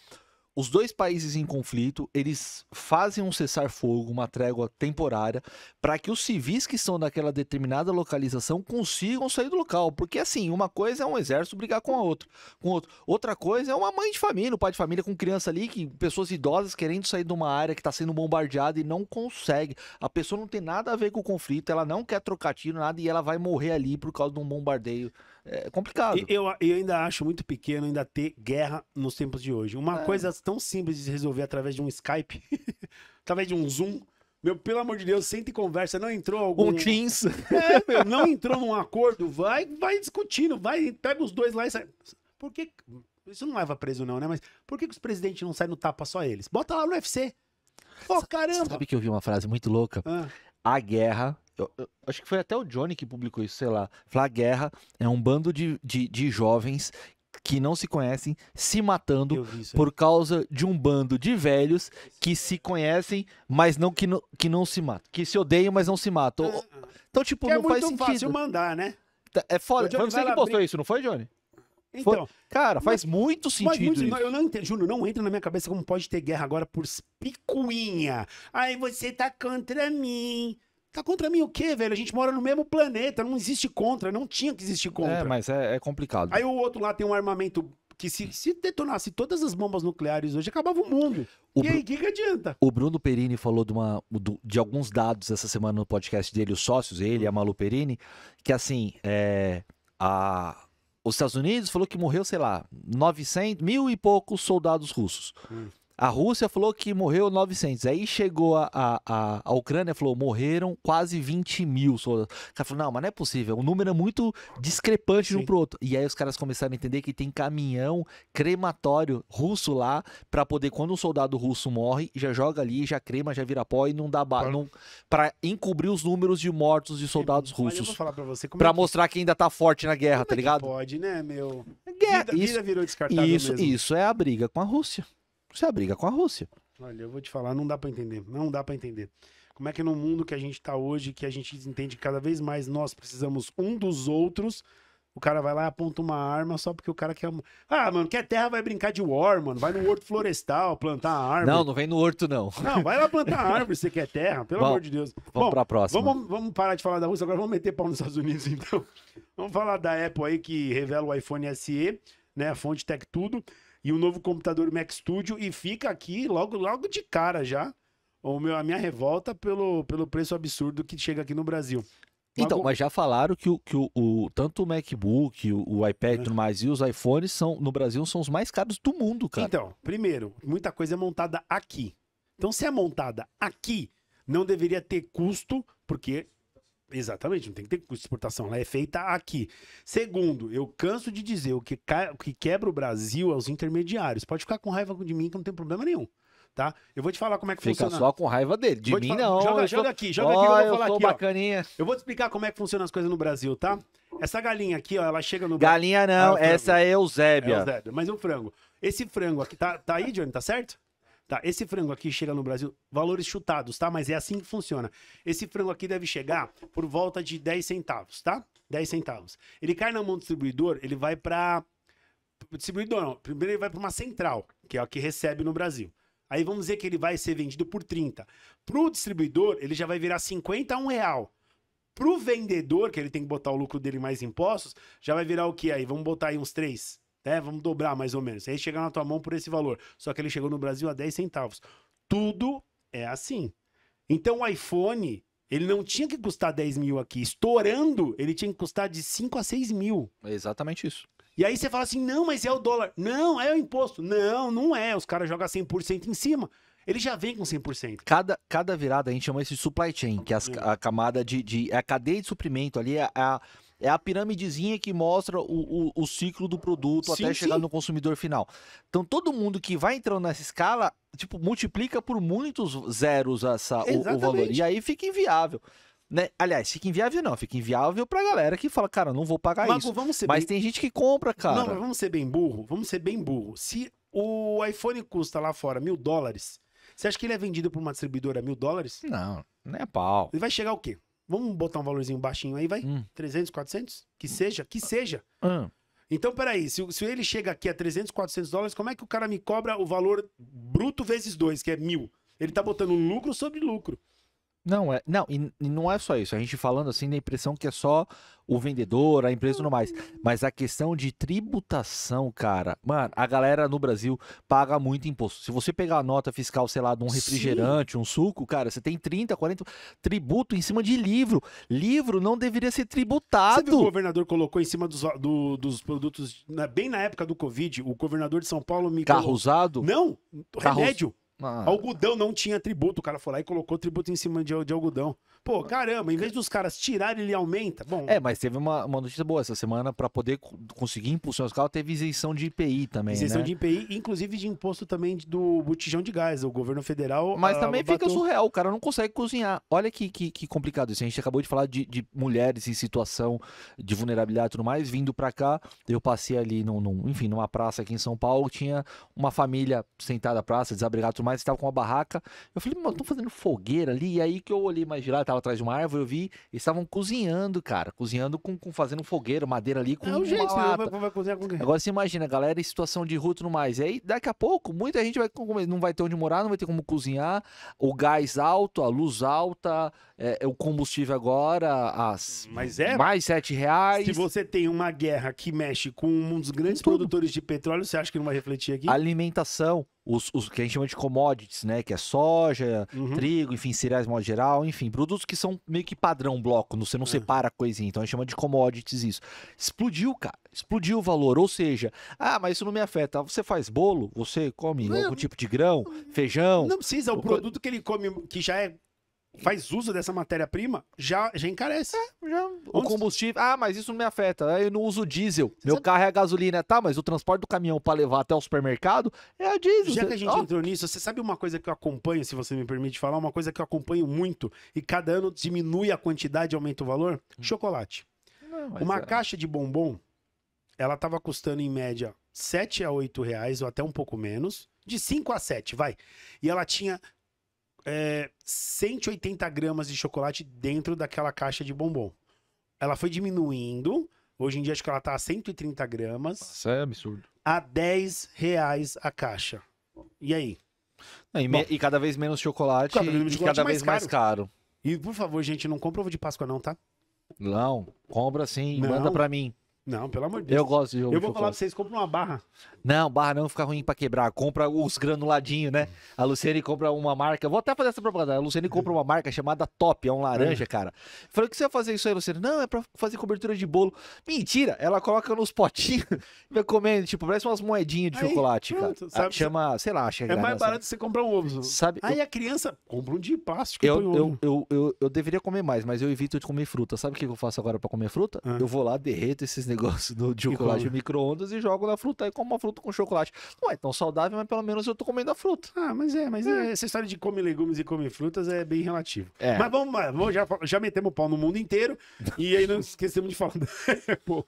os dois países em conflito, eles fazem um cessar-fogo, uma trégua temporária, para que os civis que estão naquela determinada localização consigam sair do local. Porque assim, uma coisa é um exército brigar com a outra, com outro. Outra coisa é uma mãe de família, um pai de família com criança ali, que pessoas idosas querendo sair de uma área que está sendo bombardeada e não consegue. A pessoa não tem nada a ver com o conflito, ela não quer trocar tiro, nada e ela vai morrer ali por causa de um bombardeio é complicado. Eu, eu ainda acho muito pequeno ainda ter guerra nos tempos de hoje. Uma é. coisa tão simples de resolver através de um Skype, através de um Zoom. Meu, pelo amor de Deus, senta e conversa. Não entrou algum. Um Teams. É, meu, não entrou num acordo. Vai, vai discutindo, vai, pega os dois lá e sai. Por que. Isso não leva preso, não, né? Mas por que, que os presidentes não saem no tapa só eles? Bota lá no UFC. Pô, oh, caramba! Sabe que eu vi uma frase muito louca? Ah. A guerra eu, eu, acho que foi até o Johnny que publicou isso, sei lá. a Guerra é um bando de, de, de jovens que não se conhecem se matando por causa de um bando de velhos que se conhecem, mas não que não, que não se matam. Que se odeiam, mas não se matam. Ah. então, tipo, é não é faz sentido. É muito fácil mandar, né? Tá, é foda. Não você que postou isso, não foi, Johnny? Então, cara, faz mas, muito sentido. Muito, isso. Eu não entendo, Júnior, não entra na minha cabeça como pode ter guerra agora por picuinha. Aí você tá contra mim. Tá contra mim o quê, velho? A gente mora no mesmo planeta, não existe contra, não tinha que existir é, contra. É, mas é, é complicado. Aí o outro lá tem um armamento que se, se detonasse todas as bombas nucleares hoje, acabava o mundo. O e aí, o que, que adianta? O Bruno Perini falou de, uma, de alguns dados essa semana no podcast dele, os sócios, ele e a Malu Perini, que assim, é, a, os Estados Unidos falou que morreu, sei lá, 900, mil e poucos soldados russos. Hum. A Rússia falou que morreu 900. Aí chegou a, a, a Ucrânia falou morreram quase 20 mil soldados. O cara falou, não, mas não é possível. O número é muito discrepante de um pro outro. E aí os caras começaram a entender que tem caminhão crematório russo lá para poder, quando um soldado russo morre, já joga ali, já crema, já vira pó e não dá ba... não para encobrir os números de mortos de soldados russos. Falar pra você, pra é que... mostrar que ainda tá forte na guerra, como é tá ligado? É pode, né, meu? Guerra, vida, isso, vida virou descartável Isso, mesmo. isso é a briga com a Rússia. Isso é a briga com a Rússia. Olha, eu vou te falar, não dá para entender. Não dá para entender. Como é que no mundo que a gente está hoje, que a gente entende que cada vez mais nós precisamos um dos outros, o cara vai lá e aponta uma arma só porque o cara quer. Ah, mano, quer terra, vai brincar de war, mano. Vai no horto florestal, plantar árvore. Não, não vem no horto, não. Não, vai lá plantar árvore se quer terra, pelo Bom, amor de Deus. Vamos Bom, pra próxima. Vamos, vamos parar de falar da Rússia, agora vamos meter pau nos Estados Unidos, então. Vamos falar da Apple aí que revela o iPhone SE, né? A fonte Tech Tudo e o novo computador Mac Studio e fica aqui logo logo de cara já o meu, a minha revolta pelo, pelo preço absurdo que chega aqui no Brasil. Então, mas já falaram que, o, que o, o tanto o MacBook, o, o iPad e é. mais, e os iPhones são, no Brasil são os mais caros do mundo, cara. Então, primeiro, muita coisa é montada aqui. Então, se é montada aqui, não deveria ter custo, porque Exatamente, não tem que ter exportação, ela é feita aqui. Segundo, eu canso de dizer, o que, o que quebra o Brasil é os intermediários. Pode ficar com raiva de mim que não tem problema nenhum tá? Eu vou te falar como é que Fica funciona. Fica só com raiva dele, de mim falar... não. Joga, joga tô... aqui, joga oh, aqui, eu vou eu falar aqui, bacaninha. Ó. Eu vou te explicar como é que funciona as coisas no Brasil, tá? Essa galinha aqui, ó, ela chega no... Galinha não, ah, essa é Eusébia. É Eusébia, mas o frango. Esse frango aqui, tá, tá aí, Johnny, tá certo? Tá, esse frango aqui chega no Brasil, valores chutados, tá? Mas é assim que funciona. Esse frango aqui deve chegar por volta de 10 centavos, tá? 10 centavos. Ele cai na mão do distribuidor, ele vai para distribuidor não, primeiro ele vai para uma central, que é a que recebe no Brasil. Aí vamos dizer que ele vai ser vendido por 30. Pro distribuidor, ele já vai virar 50 a 1 real. Pro vendedor, que ele tem que botar o lucro dele mais impostos, já vai virar o que aí? Vamos botar aí uns 3, né? Vamos dobrar mais ou menos. Aí chegar na tua mão por esse valor. Só que ele chegou no Brasil a 10 centavos. Tudo é assim. Então o iPhone, ele não tinha que custar 10 mil aqui. Estourando, ele tinha que custar de 5 a 6 mil. É exatamente isso. E aí você fala assim: não, mas é o dólar. Não, é o imposto. Não, não é. Os caras jogam 100% em cima. Ele já vem com 100%. Cada, cada virada a gente chama isso de supply chain, que é a, é. a camada de, de. É a cadeia de suprimento ali, é a, a é a piramidezinha que mostra o, o, o ciclo do produto sim, até chegar sim. no consumidor final. Então, todo mundo que vai entrando nessa escala, tipo, multiplica por muitos zeros essa, o, o valor. E aí fica inviável. Né? Aliás, fica inviável não, fica inviável pra galera que fala, cara, não vou pagar isso. mas bem... tem gente que compra, cara. Não, mas vamos ser bem burro, vamos ser bem burro. Se o iPhone custa lá fora mil dólares, você acha que ele é vendido por uma distribuidora mil dólares? Não, não é pau. Ele vai chegar o quê? Vamos botar um valorzinho baixinho aí, vai? Hum. 300, 400? Que seja, que seja. Hum. Então, peraí, se, se ele chega aqui a 300, 400 dólares, como é que o cara me cobra o valor bruto vezes dois, que é mil? Ele tá botando lucro sobre lucro. Não, é, não, e, e não é só isso. A gente falando assim da impressão que é só o vendedor, a empresa e tudo mais. Mas a questão de tributação, cara. Mano, a galera no Brasil paga muito imposto. Se você pegar a nota fiscal, sei lá, de um refrigerante, Sim. um suco, cara, você tem 30, 40 tributo em cima de livro. Livro não deveria ser tributado. Sabe o governador colocou em cima dos, do, dos produtos, na, bem na época do Covid, o governador de São Paulo me. Carro colocou... usado? Não, Carro... remédio. Mano. Ah. Algodão não tinha tributo. O cara foi lá e colocou tributo em cima de, de algodão. Pô, caramba, em vez dos caras tirarem, ele aumenta. Bom. É, mas teve uma, uma notícia boa essa semana para poder conseguir impulsionar os carros, teve isenção de IPI também. Isenção né? de IPI, inclusive de imposto também do botijão de gás. O governo federal. Mas ah, também fica surreal, o cara não consegue cozinhar. Olha que, que, que complicado isso. A gente acabou de falar de, de mulheres em situação de vulnerabilidade e tudo mais, vindo para cá. Eu passei ali, num, num, enfim, numa praça aqui em São Paulo, tinha uma família sentada à praça, desabrigada e tudo mais, estava com uma barraca. Eu falei, mano, estão fazendo fogueira ali. E aí que eu olhei mais de lá, tava estava atrás de uma árvore, eu vi, eles estavam cozinhando, cara. Cozinhando com, com fazendo um fogueiro, madeira ali com. É né? lata. Vai, vai cozinhar com Agora você imagina, galera, em situação de ruto no mais. E aí, daqui a pouco, muita gente vai não vai ter onde morar, não vai ter como cozinhar. O gás alto, a luz alta, é, é, o combustível agora, as Mas é, mais sete reais. Se você tem uma guerra que mexe com um dos grandes produtores de petróleo, você acha que não vai refletir aqui? Alimentação, os, os, que a gente chama de commodities, né? Que é soja, uhum. trigo, enfim, cereais modo geral, enfim, produtos que são meio que padrão bloco, você não é. separa coisinha, então a gente chama de commodities isso. Explodiu, cara, explodiu o valor, ou seja, ah, mas isso não me afeta. Você faz bolo, você come algum tipo de grão, feijão. Não precisa, é o produto que ele come, que já é faz uso dessa matéria-prima, já, já encarece. É, já. O combustível. Ah, mas isso não me afeta. É, eu não uso diesel. Você Meu sabe? carro é a gasolina, tá? Mas o transporte do caminhão para levar até o supermercado é a diesel. Já que a gente oh. entrou nisso, você sabe uma coisa que eu acompanho, se você me permite falar, uma coisa que eu acompanho muito e cada ano diminui a quantidade e aumenta o valor? Hum. Chocolate. Não, uma é. caixa de bombom, ela tava custando em média 7 a 8 reais ou até um pouco menos. De 5 a 7, vai. E ela tinha é, eh, 180 gramas de chocolate dentro daquela caixa de bombom. Ela foi diminuindo. Hoje em dia acho que ela tá a 130 gramas. Isso é absurdo. A 10 reais a caixa. E aí? Não, e, Bom, e, cada vez menos chocolate, cada chocolate e cada mais vez caro. mais caro. E por favor, gente, não compra ovo de Páscoa não, tá? Não, compra sim manda pra mim. Não, pelo amor de Deus. Eu gosto de jogo. Eu vou falar pra vocês: compra uma barra. Não, barra não fica ruim pra quebrar. Compra os granuladinhos, né? A Luciane compra uma marca. Vou até fazer essa propaganda. A Luciane compra uma marca chamada Top, é um laranja, é. cara. Falei, o que você vai fazer isso aí, Luciane? Não, é pra fazer cobertura de bolo. Mentira, ela coloca nos potinhos e vai comendo, tipo, parece umas moedinhas de aí, chocolate, pronto, cara. chama, sei lá, chega. É mais barato você comprar um ovo. Sabe? Aí eu... a criança compra um de plástico. Eu, eu, ovo. eu, eu, eu, deveria comer mais, mas eu evito de comer fruta. Sabe o que eu faço agora pra comer fruta? Ah. Eu vou lá, derreto esses negócios negócio do de chocolate micro-ondas e jogo na fruta e como uma fruta com chocolate. Não é tão saudável, mas pelo menos eu tô comendo a fruta. Ah, mas é, mas é. É, essa história de come legumes e come frutas é bem relativo. É. Mas vamos, vamos já, já metemos o pau no mundo inteiro e aí não esquecemos de falar. Pô.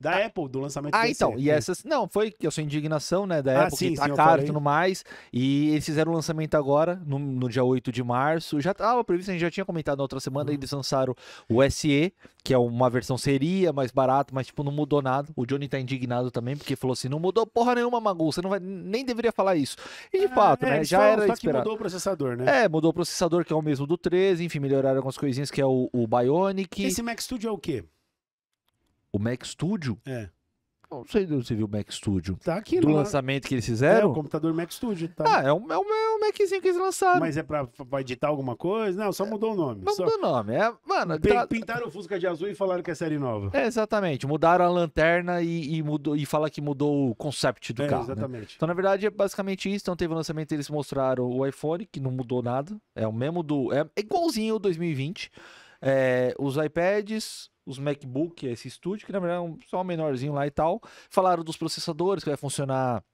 Da ah, Apple, do lançamento Ah, então. Ser. E essas. Não, foi que a sua indignação, né? Da ah, Apple, sim, que tá sim, caro e tudo mais. E eles fizeram o lançamento agora, no, no dia 8 de março. Já estava tá, previsto, a gente já tinha comentado na outra semana, hum. eles lançaram o SE, que é uma versão seria mais barato, mas tipo, não mudou nada. O Johnny tá indignado também, porque falou assim: não mudou porra nenhuma, Magu. Você não vai, nem deveria falar isso. E de ah, fato, é, né? Já só, era. Só esperado. que mudou o processador, né? É, mudou o processador, que é o mesmo do 13, enfim, melhoraram algumas coisinhas, que é o, o Bionic. Esse Mac Studio é o quê? O Mac Studio? É. Não sei onde você viu o Mac Studio. Tá aqui, Do né? lançamento que eles fizeram? É, o computador Mac Studio. Tá. Ah, é um, é, um, é um Maczinho que eles lançaram. Mas é pra, pra editar alguma coisa? Não, só mudou o nome. Não só... mudou o nome. É, mano, P tá... Pintaram o Fusca de azul e falaram que é série nova. É, exatamente. Mudaram a lanterna e, e, e fala que mudou o concept do é, carro. Né? Exatamente. Né? Então, na verdade, é basicamente isso. Então, teve o um lançamento, eles mostraram o iPhone, que não mudou nada. É o mesmo do. É, é igualzinho o 2020. É, os iPads, os MacBook, esse estúdio, que na verdade é um, só um menorzinho lá e tal. Falaram dos processadores que vai funcionar.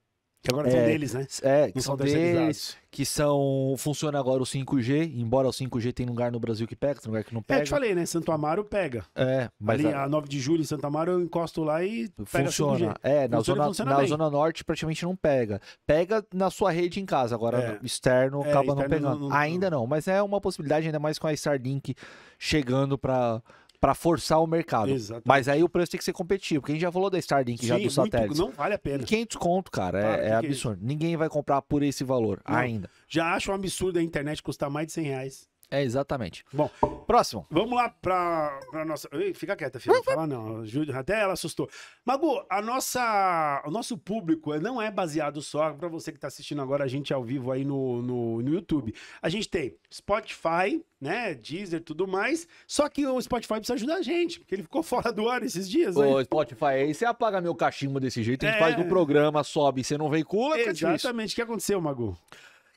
Que agora é, são deles, né? É, que são, são deles, que são. Funciona agora o 5G, embora o 5G tem lugar no Brasil que pega, tem lugar que não é, pega. É, eu te falei, né? Santo Amaro pega. É, mas. Ali, a... a 9 de julho em Santo Amaro, eu encosto lá e. Pega funciona. É, na, funciona, zona, na zona norte praticamente não pega. Pega na sua rede em casa, agora é. externo é, acaba externo não pegando. ainda não, mas é uma possibilidade, ainda mais com a Starlink chegando para para forçar o mercado. Exatamente. Mas aí o preço tem que ser competitivo. Quem já falou da Starlink Sim, já do satélite? Não vale a pena. 500 conto, cara, é, tá, é absurdo. Ninguém vai comprar por esse valor não. ainda. Já acho um absurdo a internet custar mais de 100 reais. É, exatamente. Bom, próximo. Vamos lá para a nossa. Ei, fica quieta, filha. Não fala não. até ela assustou. Magu, a nossa, o nosso público é, não é baseado só para você que está assistindo agora a gente ao vivo aí no, no, no, YouTube. A gente tem Spotify, né? Deezer tudo mais. Só que o Spotify precisa ajudar a gente, porque ele ficou fora do ar esses dias. Aí. Spotify Spotify, aí você apaga meu cachimbo desse jeito, a gente é... faz do programa, sobe, você não veicula. É exatamente. O que aconteceu, Magu?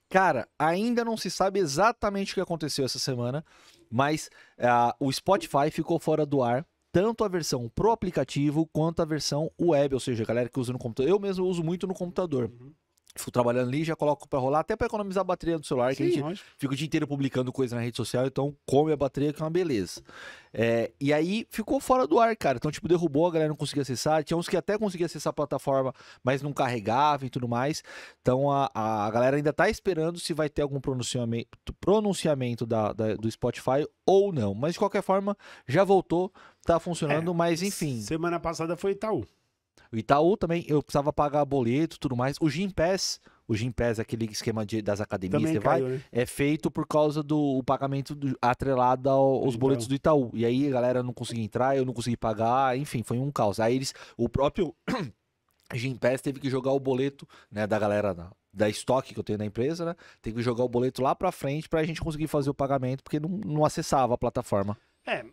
Cara, ainda não se sabe exatamente o que aconteceu essa semana, mas uh, o Spotify ficou fora do ar, tanto a versão pro aplicativo quanto a versão web, ou seja, a galera que usa no computador. Eu mesmo uso muito no computador. Uhum fico trabalhando ali, já coloco para rolar, até para economizar a bateria do celular, Sim, que a gente lógico. fica o dia inteiro publicando coisa na rede social, então come a bateria, que é uma beleza. É, e aí ficou fora do ar, cara. Então, tipo, derrubou, a galera não conseguia acessar. Tinha uns que até conseguia acessar a plataforma, mas não carregava e tudo mais. Então, a, a galera ainda tá esperando se vai ter algum pronunciamento, pronunciamento da, da do Spotify ou não. Mas, de qualquer forma, já voltou, tá funcionando, é, mas enfim. Semana passada foi Itaú. O Itaú também, eu precisava pagar boleto tudo mais. O Gimpass, o Gimpass, aquele esquema de, das academias, você caiu, vai, né? é feito por causa do pagamento do, atrelado aos Itaú. Então. boletos do Itaú. E aí a galera não conseguia entrar, eu não consegui pagar, enfim, foi um caos. Aí eles, o próprio Gimpass teve que jogar o boleto né, da galera da, da estoque que eu tenho na empresa, né? Teve que jogar o boleto lá para frente para a gente conseguir fazer o pagamento, porque não, não acessava a plataforma. É,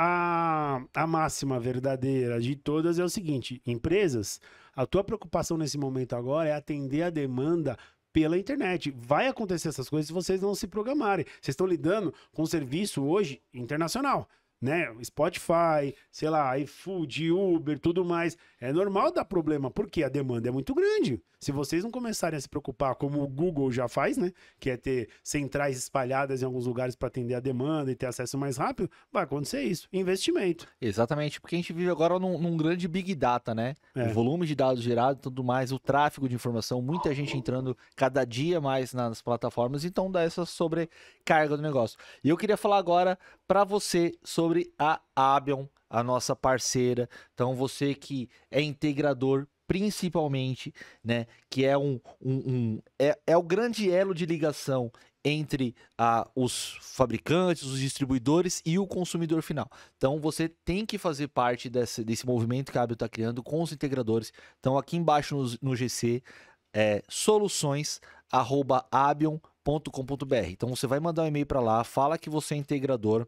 a, a máxima verdadeira de todas é o seguinte: empresas, a tua preocupação nesse momento agora é atender a demanda pela internet. Vai acontecer essas coisas se vocês não se programarem. Vocês estão lidando com um serviço hoje internacional né? Spotify, sei lá, iFood, Uber, tudo mais. É normal dar problema, porque a demanda é muito grande. Se vocês não começarem a se preocupar, como o Google já faz, né? Que é ter centrais espalhadas em alguns lugares para atender a demanda e ter acesso mais rápido, vai acontecer isso. Investimento. Exatamente, porque a gente vive agora num, num grande Big Data, né? É. O volume de dados gerado tudo mais, o tráfego de informação, muita gente entrando cada dia mais nas plataformas, então dá essa sobrecarga do negócio. E eu queria falar agora para você sobre a Abion, a nossa parceira. Então, você que é integrador, principalmente, né? Que é um, um, um é, é o grande elo de ligação entre a os fabricantes, os distribuidores e o consumidor final. Então você tem que fazer parte desse, desse movimento que a Abion está criando com os integradores. Então aqui embaixo no, no GC é soluções@abion.com.br. Então você vai mandar um e-mail para lá, fala que você é integrador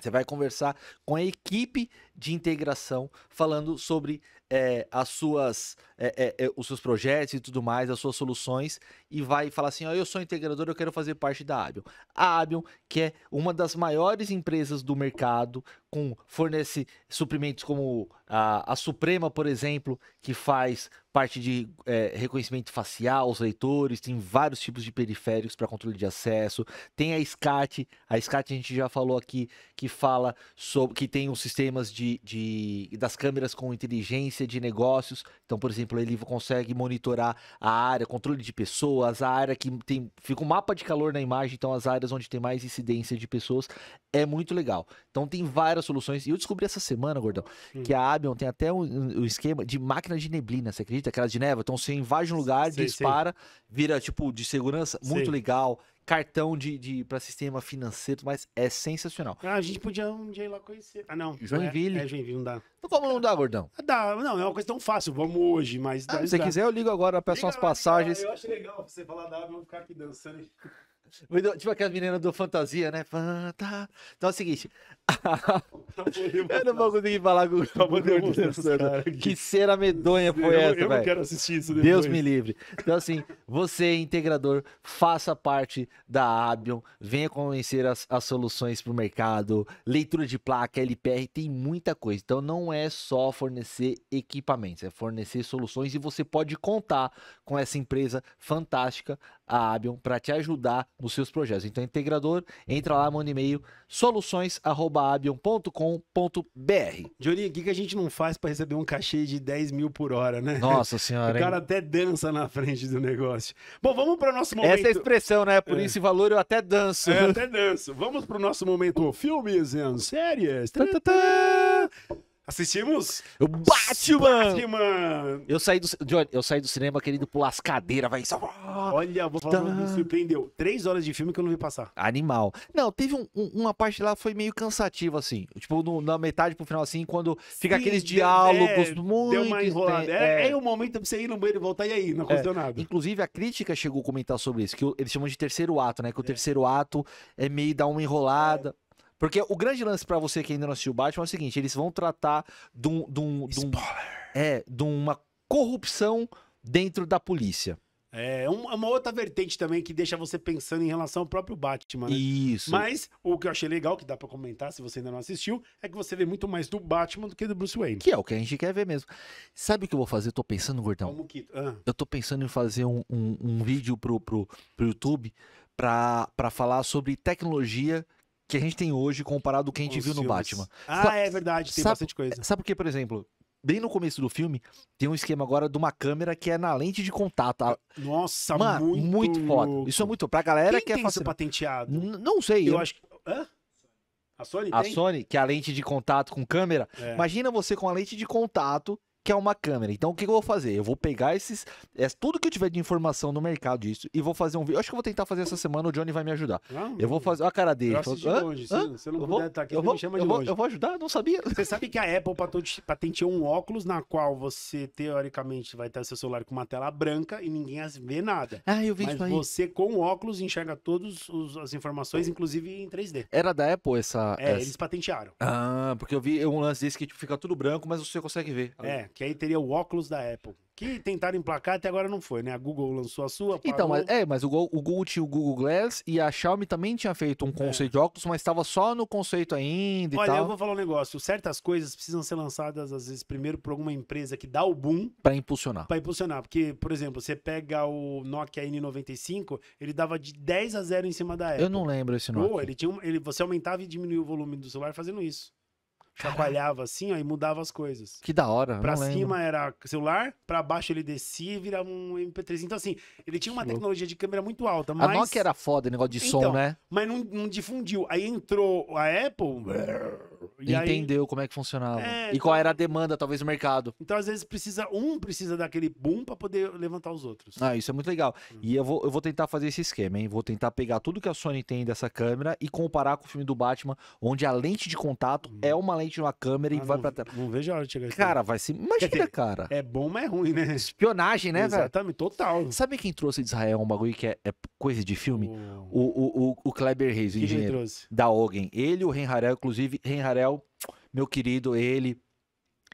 você vai conversar com a equipe de integração, falando sobre é, as suas, é, é, é, os seus projetos e tudo mais, as suas soluções, e vai falar assim: ó, eu sou integrador, eu quero fazer parte da Abion. A Abion, que é uma das maiores empresas do mercado, com fornece suprimentos como a, a Suprema, por exemplo, que faz parte de é, reconhecimento facial aos leitores, tem vários tipos de periféricos para controle de acesso, tem a SCAT, a SCAT a gente já falou aqui, que fala sobre que tem os sistemas de, de das câmeras com inteligência de negócios, então, por exemplo, ele consegue monitorar a área, controle de pessoas, a área que tem, fica um mapa de calor na imagem, então as áreas onde tem mais incidência de pessoas, é muito legal. Então tem várias várias soluções. E eu descobri essa semana, gordão, hum. que a Abion tem até um, um, esquema de máquina de neblina, você acredita? Aquelas de neva. Então você invade um lugar, sei, dispara, vira tipo de segurança, muito legal. Cartão de, de para sistema financeiro, mas é sensacional. Ah, a gente podia um dia ir lá conhecer. Ah, não. Joinville. É, é Joinville, não dá. Então, como não dá, gordão? Ah, dá, não, é uma coisa tão fácil. Vamos hoje, mas. Ah, dá, se você dá. quiser, eu ligo agora, peço liga, umas passagens. Eu acho legal você falar da Abion ficar aqui dançando. Tipo aquela menina do Fantasia, né? Fanta... Então é o seguinte, eu não vou conseguir falar com o tá Deus, Que cera medonha foi eu, essa, Eu véio. não quero assistir isso depois. Deus me livre. Então, assim, você, é integrador, faça parte da Abion, venha conhecer as, as soluções para o mercado, leitura de placa, LPR, tem muita coisa. Então, não é só fornecer equipamentos, é fornecer soluções e você pode contar com essa empresa fantástica, a Abion, para te ajudar nos seus projetos. Então, é integrador, entra lá, manda e-mail, soluções, arroba, abion.com.br. Johnny, o que, que a gente não faz para receber um cachê de 10 mil por hora, né? Nossa senhora. o cara hein? até dança na frente do negócio. Bom, vamos para o nosso momento. Essa é a expressão, né? Por é. esse valor eu até danço. É, até danço. Vamos para o nosso momento filmes e séries. Tá, tá, tá. Assistimos o Batman. Batman! Eu saí do, Johnny, eu saí do cinema querendo pular as cadeiras, vai. Olha, vou falar, tá. me surpreendeu. Três horas de filme que eu não vi passar. Animal. Não, teve um, um, uma parte lá que foi meio cansativa, assim. Tipo, no, na metade pro final, assim, quando fica Sim, aqueles diálogos é, muito. Deu uma enrolada. É, é, é, o momento pra você ir no banheiro e voltar, e aí? Não é. aconteceu nada. Inclusive, a crítica chegou a comentar sobre isso, que eles chamam de terceiro ato, né? Que o é. terceiro ato é meio dar uma enrolada. É. Porque o grande lance para você que ainda não assistiu o Batman é o seguinte: eles vão tratar de um. De um, de um é, de uma corrupção dentro da polícia. É, é, é uma outra vertente também que deixa você pensando em relação ao próprio Batman. Né? Isso. Mas o que eu achei legal, que dá para comentar se você ainda não assistiu, é que você vê muito mais do Batman do que do Bruce Wayne. Que é o que a gente quer ver mesmo. Sabe o que eu vou fazer? Eu tô pensando, gordão. Como que... Ah. Eu tô pensando em fazer um, um, um vídeo pro, pro, pro YouTube para falar sobre tecnologia que a gente tem hoje comparado ao que a gente viu filmes. no Batman. Ah, Sa é verdade, tem sabe, bastante coisa. Sabe por que, por exemplo, bem no começo do filme, tem um esquema agora de uma câmera que é na lente de contato. Nossa, Mano, muito, muito foda. Louco. Isso é muito pra galera Quem que é tem né? patenteado. N não sei. Eu, eu... acho que... Hã? A Sony A Sony, que é a lente de contato com câmera. É. Imagina você com a lente de contato que é uma câmera. Então o que eu vou fazer? Eu vou pegar esses. É, tudo que eu tiver de informação no mercado disso e vou fazer um vídeo. Acho que eu vou tentar fazer essa semana, o Johnny vai me ajudar. Não, ah, eu vou hum. fazer. Olha a cara dele. Eu de longe. Hã? Se não eu puder estar tá aqui, eu vou, me chama de eu longe. Vou, eu vou ajudar, não sabia. Você sabe que a Apple patenteou um óculos na qual você, teoricamente, vai ter seu celular com uma tela branca e ninguém vê nada. Ah, eu vi Mas isso aí. você, com óculos, enxerga todas as informações, inclusive em 3D. Era da Apple essa. É, essa... eles patentearam. Ah, porque eu vi um lance desse que tipo, fica tudo branco, mas você consegue ver. É, que aí teria o óculos da Apple. Que tentaram emplacar, até agora não foi, né? A Google lançou a sua. Pagou. Então, mas, é, mas o Google, o Google, tinha o Google Glass e a Xiaomi também tinha feito um é. conceito é. de óculos, mas estava só no conceito ainda. e tal Olha, eu vou falar um negócio: certas coisas precisam ser lançadas, às vezes, primeiro por alguma empresa que dá o boom. Para impulsionar. Para impulsionar. Porque, por exemplo, você pega o Nokia N95, ele dava de 10 a 0 em cima da Apple. Eu não lembro esse Nokia. Pô, ele tinha um, ele, você aumentava e diminuía o volume do celular fazendo isso chacoalhava assim, ó, e mudava as coisas. Que da hora. Pra cima lembro. era celular, pra baixo ele descia e virava um MP3. Então, assim, ele tinha uma tecnologia de câmera muito alta. Mas... A Nokia era foda, negócio de então, som, né? Mas não, não difundiu. Aí entrou a Apple. E Entendeu aí... como é que funcionava. É, e qual então era a demanda, talvez, do mercado. Então, às vezes, precisa um precisa daquele boom para poder levantar os outros. Ah, isso é muito legal. Uhum. E eu vou, eu vou tentar fazer esse esquema, hein? Vou tentar pegar tudo que a Sony tem dessa câmera e comparar com o filme do Batman, onde a lente de contato uhum. é uma lente de uma câmera ah, e vai para Não vejo a hora de chegar Cara, vai se Imagina, dizer, cara. É bom, mas é ruim, né? Espionagem, né, Exatamente, total. Sabe quem trouxe de Israel um bagulho que é, é coisa de filme? Oh. O, o, o, o Kleber Reis, o engenheiro. Da Ogen. Ele o Ren Harel, inclusive, Ren Israel, meu querido, ele,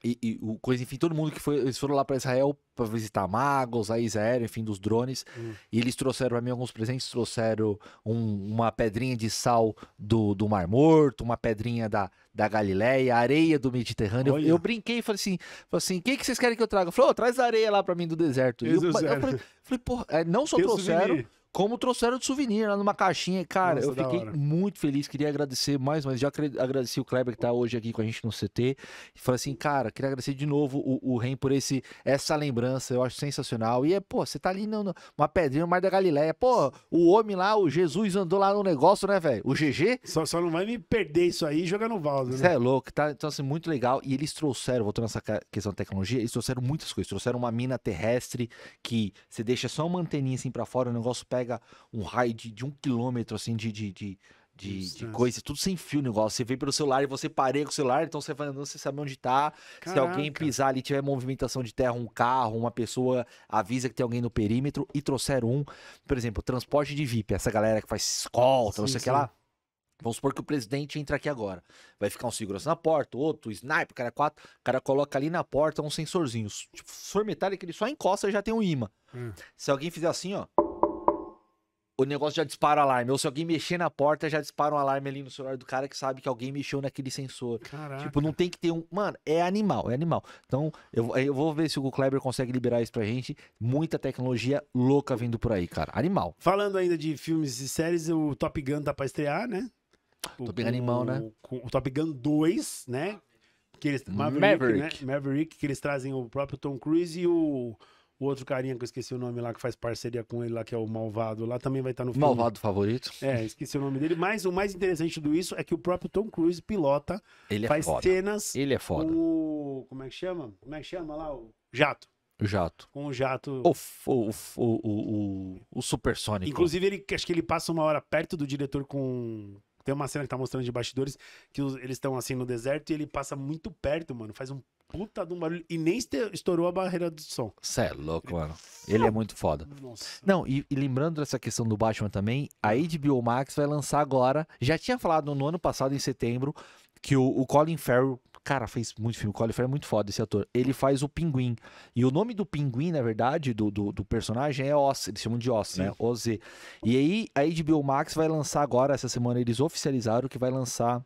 e, e, o coisa, enfim, todo mundo que foi, eles foram lá para Israel para visitar Magos, a Israel, enfim, dos drones. Hum. E eles trouxeram para mim alguns presentes, trouxeram um, uma pedrinha de sal do, do Mar Morto, uma pedrinha da, da Galileia, areia do Mediterrâneo. Eu, eu, brinquei e falei assim, falei assim, o que vocês querem que eu traga? Falou, oh, traz areia lá para mim do deserto. E eu, eu, falei, falei porra, é, não só Deus trouxeram, como trouxeram de souvenir lá numa caixinha. Cara, Nossa, eu fiquei muito feliz. Queria agradecer mais uma vez. Já agradeci o Kleber que tá hoje aqui com a gente no CT. E falei assim, cara, queria agradecer de novo o, o Ren por esse, essa lembrança. Eu acho sensacional. E é, pô, você tá ali numa pedrinha no Mar da Galileia. Pô, o homem lá, o Jesus andou lá no negócio, né, velho? O GG. Só, só não vai me perder isso aí jogando valdo, né? Você é louco. Tá, então, assim, muito legal. E eles trouxeram, voltando nessa questão da tecnologia, eles trouxeram muitas coisas. Trouxeram uma mina terrestre que você deixa só uma anteninha assim pra fora, o negócio pega pega um raio de, de um quilômetro, assim, de, de, de de, de coisa, tudo sem fio o negócio. Você vem pelo celular e você pareia com o celular, então você vai andando, você sabe onde tá. Caraca. Se alguém pisar ali, tiver movimentação de terra, um carro, uma pessoa, avisa que tem alguém no perímetro e trouxeram um. Por exemplo, transporte de VIP, essa galera que faz escolta, não sei o que lá. Vamos supor que o presidente entra aqui agora. Vai ficar um segurança na porta, outro, sniper, cara quatro. O cara coloca ali na porta um sensorzinho. Tipo, sensor metálico que ele só encosta e já tem um imã. Hum. Se alguém fizer assim, ó, o negócio já dispara o alarme. Ou se alguém mexer na porta, já dispara um alarme ali no celular do cara que sabe que alguém mexeu naquele sensor. Caraca. Tipo, não tem que ter um. Mano, é animal, é animal. Então, eu, eu vou ver se o Kleber consegue liberar isso pra gente. Muita tecnologia louca vindo por aí, cara. Animal. Falando ainda de filmes e séries, o Top Gun tá pra estrear, né? Tipo, né? O, Top Gun animal, né? o Top Gun 2, né? Que eles, Maverick, né? Maverick. Né? Maverick, que eles trazem o próprio Tom Cruise e o o outro carinha que eu esqueci o nome lá, que faz parceria com ele lá, que é o Malvado, lá também vai estar tá no filme. Malvado favorito. É, esqueci o nome dele. Mas o mais interessante do isso é que o próprio Tom Cruise pilota, ele é faz foda. cenas. Ele é foda. Com o... Como é que chama? Como é que chama lá? O jato. O jato. Com o jato. O, o, o, o, o supersônico. Inclusive, ele, acho que ele passa uma hora perto do diretor com, tem uma cena que tá mostrando de bastidores que eles estão assim no deserto e ele passa muito perto, mano. Faz um puta de um barulho. E nem estourou a barreira do som. Cê é louco, mano. Ele é muito foda. Nossa. Não, e, e, lembrando dessa questão do Batman também, a HBO hum. Max vai lançar agora. Já tinha falado no ano passado, em setembro, que o, o Colin Farrell. Cara, fez muito filme. O Colin Farrell é muito foda esse ator. Ele faz o Pinguim. E o nome do Pinguim, na verdade, do, do, do personagem é Oz. Eles chamam de Oz, né? Sim. né? Oz. E aí, a HBO Max vai lançar agora, essa semana, eles oficializaram que vai lançar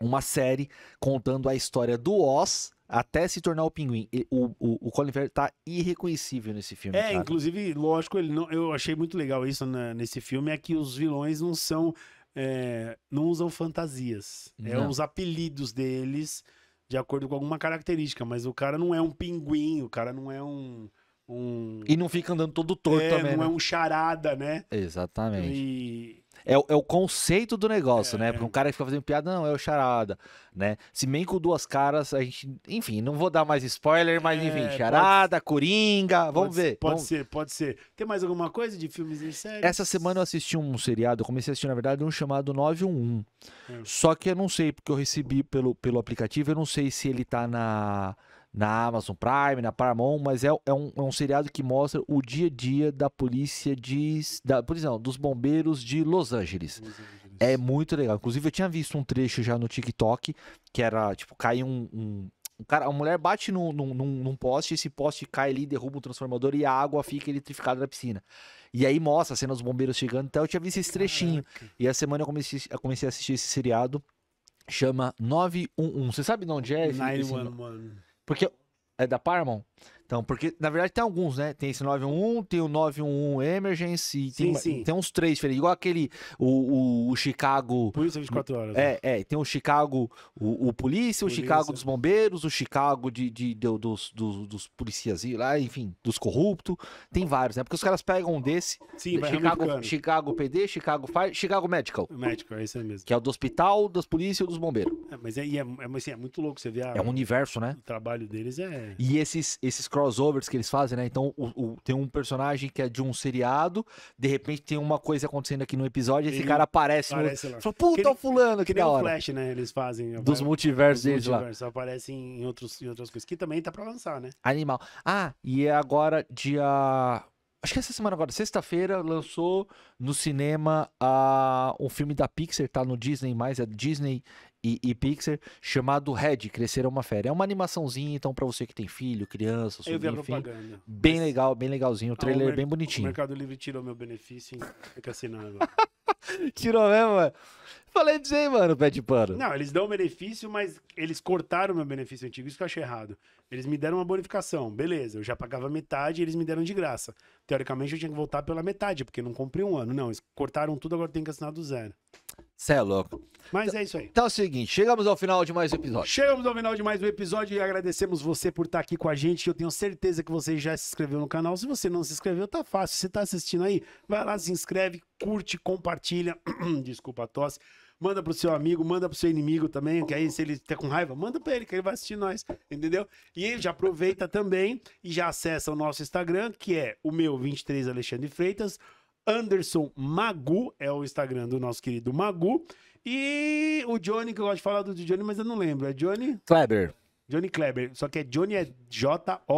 uma série contando a história do Oz até se tornar o pinguim. O, o, o Colin Farrell tá irreconhecível nesse filme. É, cara. inclusive, lógico, ele não, eu achei muito legal isso na, né, nesse filme, é que os vilões não são. É, não usam fantasias. É não. É os apelidos deles de acordo com alguma característica, mas o cara não é um pinguim, o cara não é um. um... E não fica andando todo torto é, também. Não é né? é um charada, né? Exatamente. E, é, é o conceito do negócio, né? é. né? Porque um cara que fica fazendo piada, não, é o charada, né? Se bem com duas caras, a gente, enfim, não vou dar mais spoiler, mas é, enfim, charada, pode... coringa, vamos ver. Pode vamos... ser, pode ser. Tem mais alguma coisa de filmes e séries? Essa semana eu assisti um seriado, comecei a assistir, na verdade, um chamado 911. É. Só que eu não sei, porque eu recebi pelo, pelo aplicativo, eu não sei se ele tá na na Amazon Prime, na Paramount, mas é, é, um, é um seriado que mostra o dia a dia da polícia de. Da, polícia não, dos bombeiros de Los Angeles. Los Angeles. É muito legal. Inclusive, eu tinha visto um trecho já no TikTok que era tipo, cai um, um um cara, a mulher bate num, num, num, poste, esse poste cai ali, derruba o um transformador e a água fica eletrificada na piscina. E aí mostra a cena dos bombeiros chegando. Então eu tinha visto esse trechinho. Caraca. E a semana eu comecei, eu comecei a assistir esse seriado. Chama 911. Você sabe de onde é? 911. Porque. É da Paramount? Então, porque, na verdade, tem alguns, né? Tem esse 911, tem o 911 Emergency, sim, tem, sim. tem uns três diferentes. Igual aquele, o, o, o Chicago... Polícia 24 horas. É, né? é. Tem o Chicago, o, o polícia, polícia, o Chicago dos bombeiros, o Chicago de, de, de dos, dos, dos policias lá, enfim, dos corruptos. Tem vários, né? Porque os caras pegam um desse, sim, Chicago, Chicago PD, Chicago Fire, Chicago Medical. Medical, é isso mesmo. Que é o do hospital, das polícias e dos bombeiros. É, mas é, é, é, assim, é muito louco você ver a, É um universo, né? O trabalho deles é... E esses, esses cross crossovers que eles fazem, né? Então o, o, tem um personagem que é de um seriado, de repente tem uma coisa acontecendo aqui no episódio, esse Ele cara aparece, aparece no. Lá. Fala, puta, que o fulano, que, que da hora. Flash, né? Eles fazem. Dos multiversos deles lá. Aparecem em, outros, em outras coisas, que também tá pra lançar, né? Animal. Ah, e é agora dia acho que essa semana agora, sexta-feira, lançou no cinema uh, um filme da Pixar, tá no Disney, mais é Disney e, e Pixar chamado Red, Crescer é uma Fera. É uma animaçãozinha então, para você que tem filho, criança, sobrinho, Eu vi a enfim, propaganda. Bem legal, bem legalzinho. O trailer ah, o é bem bonitinho. O Mercado Livre tirou meu benefício, hein? Fica é assinando agora. tirou mesmo, mano? Falei pra aí, mano, pé de pano. Não, eles dão benefício, mas eles cortaram meu benefício antigo, isso que eu achei errado. Eles me deram uma bonificação, beleza, eu já pagava metade e eles me deram de graça. Teoricamente eu tinha que voltar pela metade, porque não comprei um ano. Não, eles cortaram tudo, agora tem que assinar do zero. Você é louco. Mas tá é isso aí. Então é o seguinte, chegamos ao final de mais um episódio. Chegamos ao final de mais um episódio e agradecemos você por estar tá aqui com a gente. Eu tenho certeza que você já se inscreveu no canal. Se você não se inscreveu, tá fácil. Você tá assistindo aí, vai lá, se inscreve, curte, compartilha. Desculpa a tosse. Manda pro seu amigo, manda pro seu inimigo também, que aí se ele tá com raiva, manda pra ele que ele vai assistir nós, entendeu? E já aproveita também e já acessa o nosso Instagram, que é o meu 23 Alexandre Freitas, Anderson Magu, é o Instagram do nosso querido Magu. E o Johnny, que eu gosto de falar do Johnny, mas eu não lembro. É Johnny? Kleber. Johnny Kleber. Só que é Johnny é J-O-H-N-N-Y.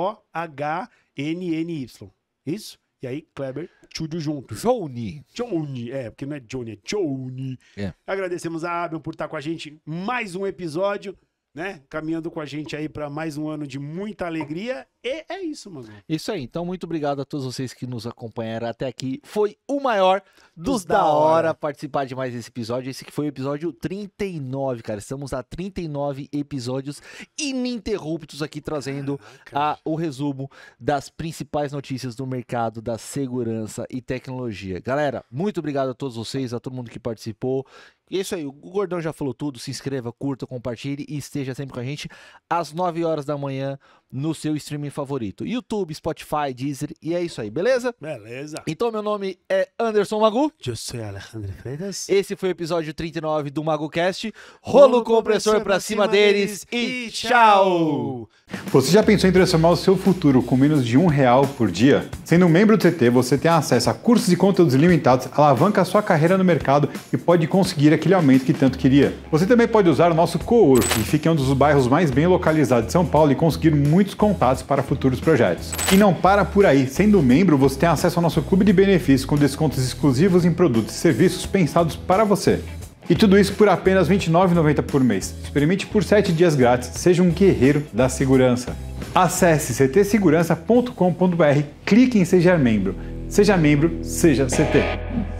Isso? E aí, Kleber, tudo junto. Johnny. Johnny, é, porque não é Johnny, é Johnny. É. Agradecemos a Abel por estar com a gente mais um episódio, né? Caminhando com a gente aí para mais um ano de muita alegria e é isso, mano. Isso aí. Então, muito obrigado a todos vocês que nos acompanharam até aqui. Foi o maior dos, dos da, da hora. hora participar de mais esse episódio. Esse que foi o episódio 39, cara. Estamos a 39 episódios ininterruptos aqui trazendo a, o resumo das principais notícias do mercado da segurança e tecnologia. Galera, muito obrigado a todos vocês, a todo mundo que participou. E é isso aí, o Gordão já falou tudo. Se inscreva, curta, compartilhe e esteja sempre com a gente às 9 horas da manhã no seu streaming favorito. YouTube, Spotify, Deezer e é isso aí, beleza? Beleza. Então, meu nome é Anderson Magu. Eu sou Alejandro Freitas. Esse foi o episódio 39 do MaguCast. Rolo, Rolo compressor pra cima, deles, deles e tchau! Você já pensou em transformar o seu futuro com menos de um real por dia? Sendo um membro do TT, você tem acesso a cursos e conteúdos ilimitados, alavanca a sua carreira no mercado e pode conseguir aquele aumento que tanto queria. Você também pode usar o nosso coworking, que fica em um dos bairros mais bem localizados de São Paulo e conseguir muitos contatos para futuros projetos. E não para por aí, sendo membro você tem acesso ao nosso clube de benefícios com descontos exclusivos em produtos e serviços pensados para você. E tudo isso por apenas R$ 29,90 por mês. Experimente por 7 dias grátis, seja um guerreiro da segurança. Acesse ctsegurança.com.br, clique em Seja Membro. Seja membro, seja CT.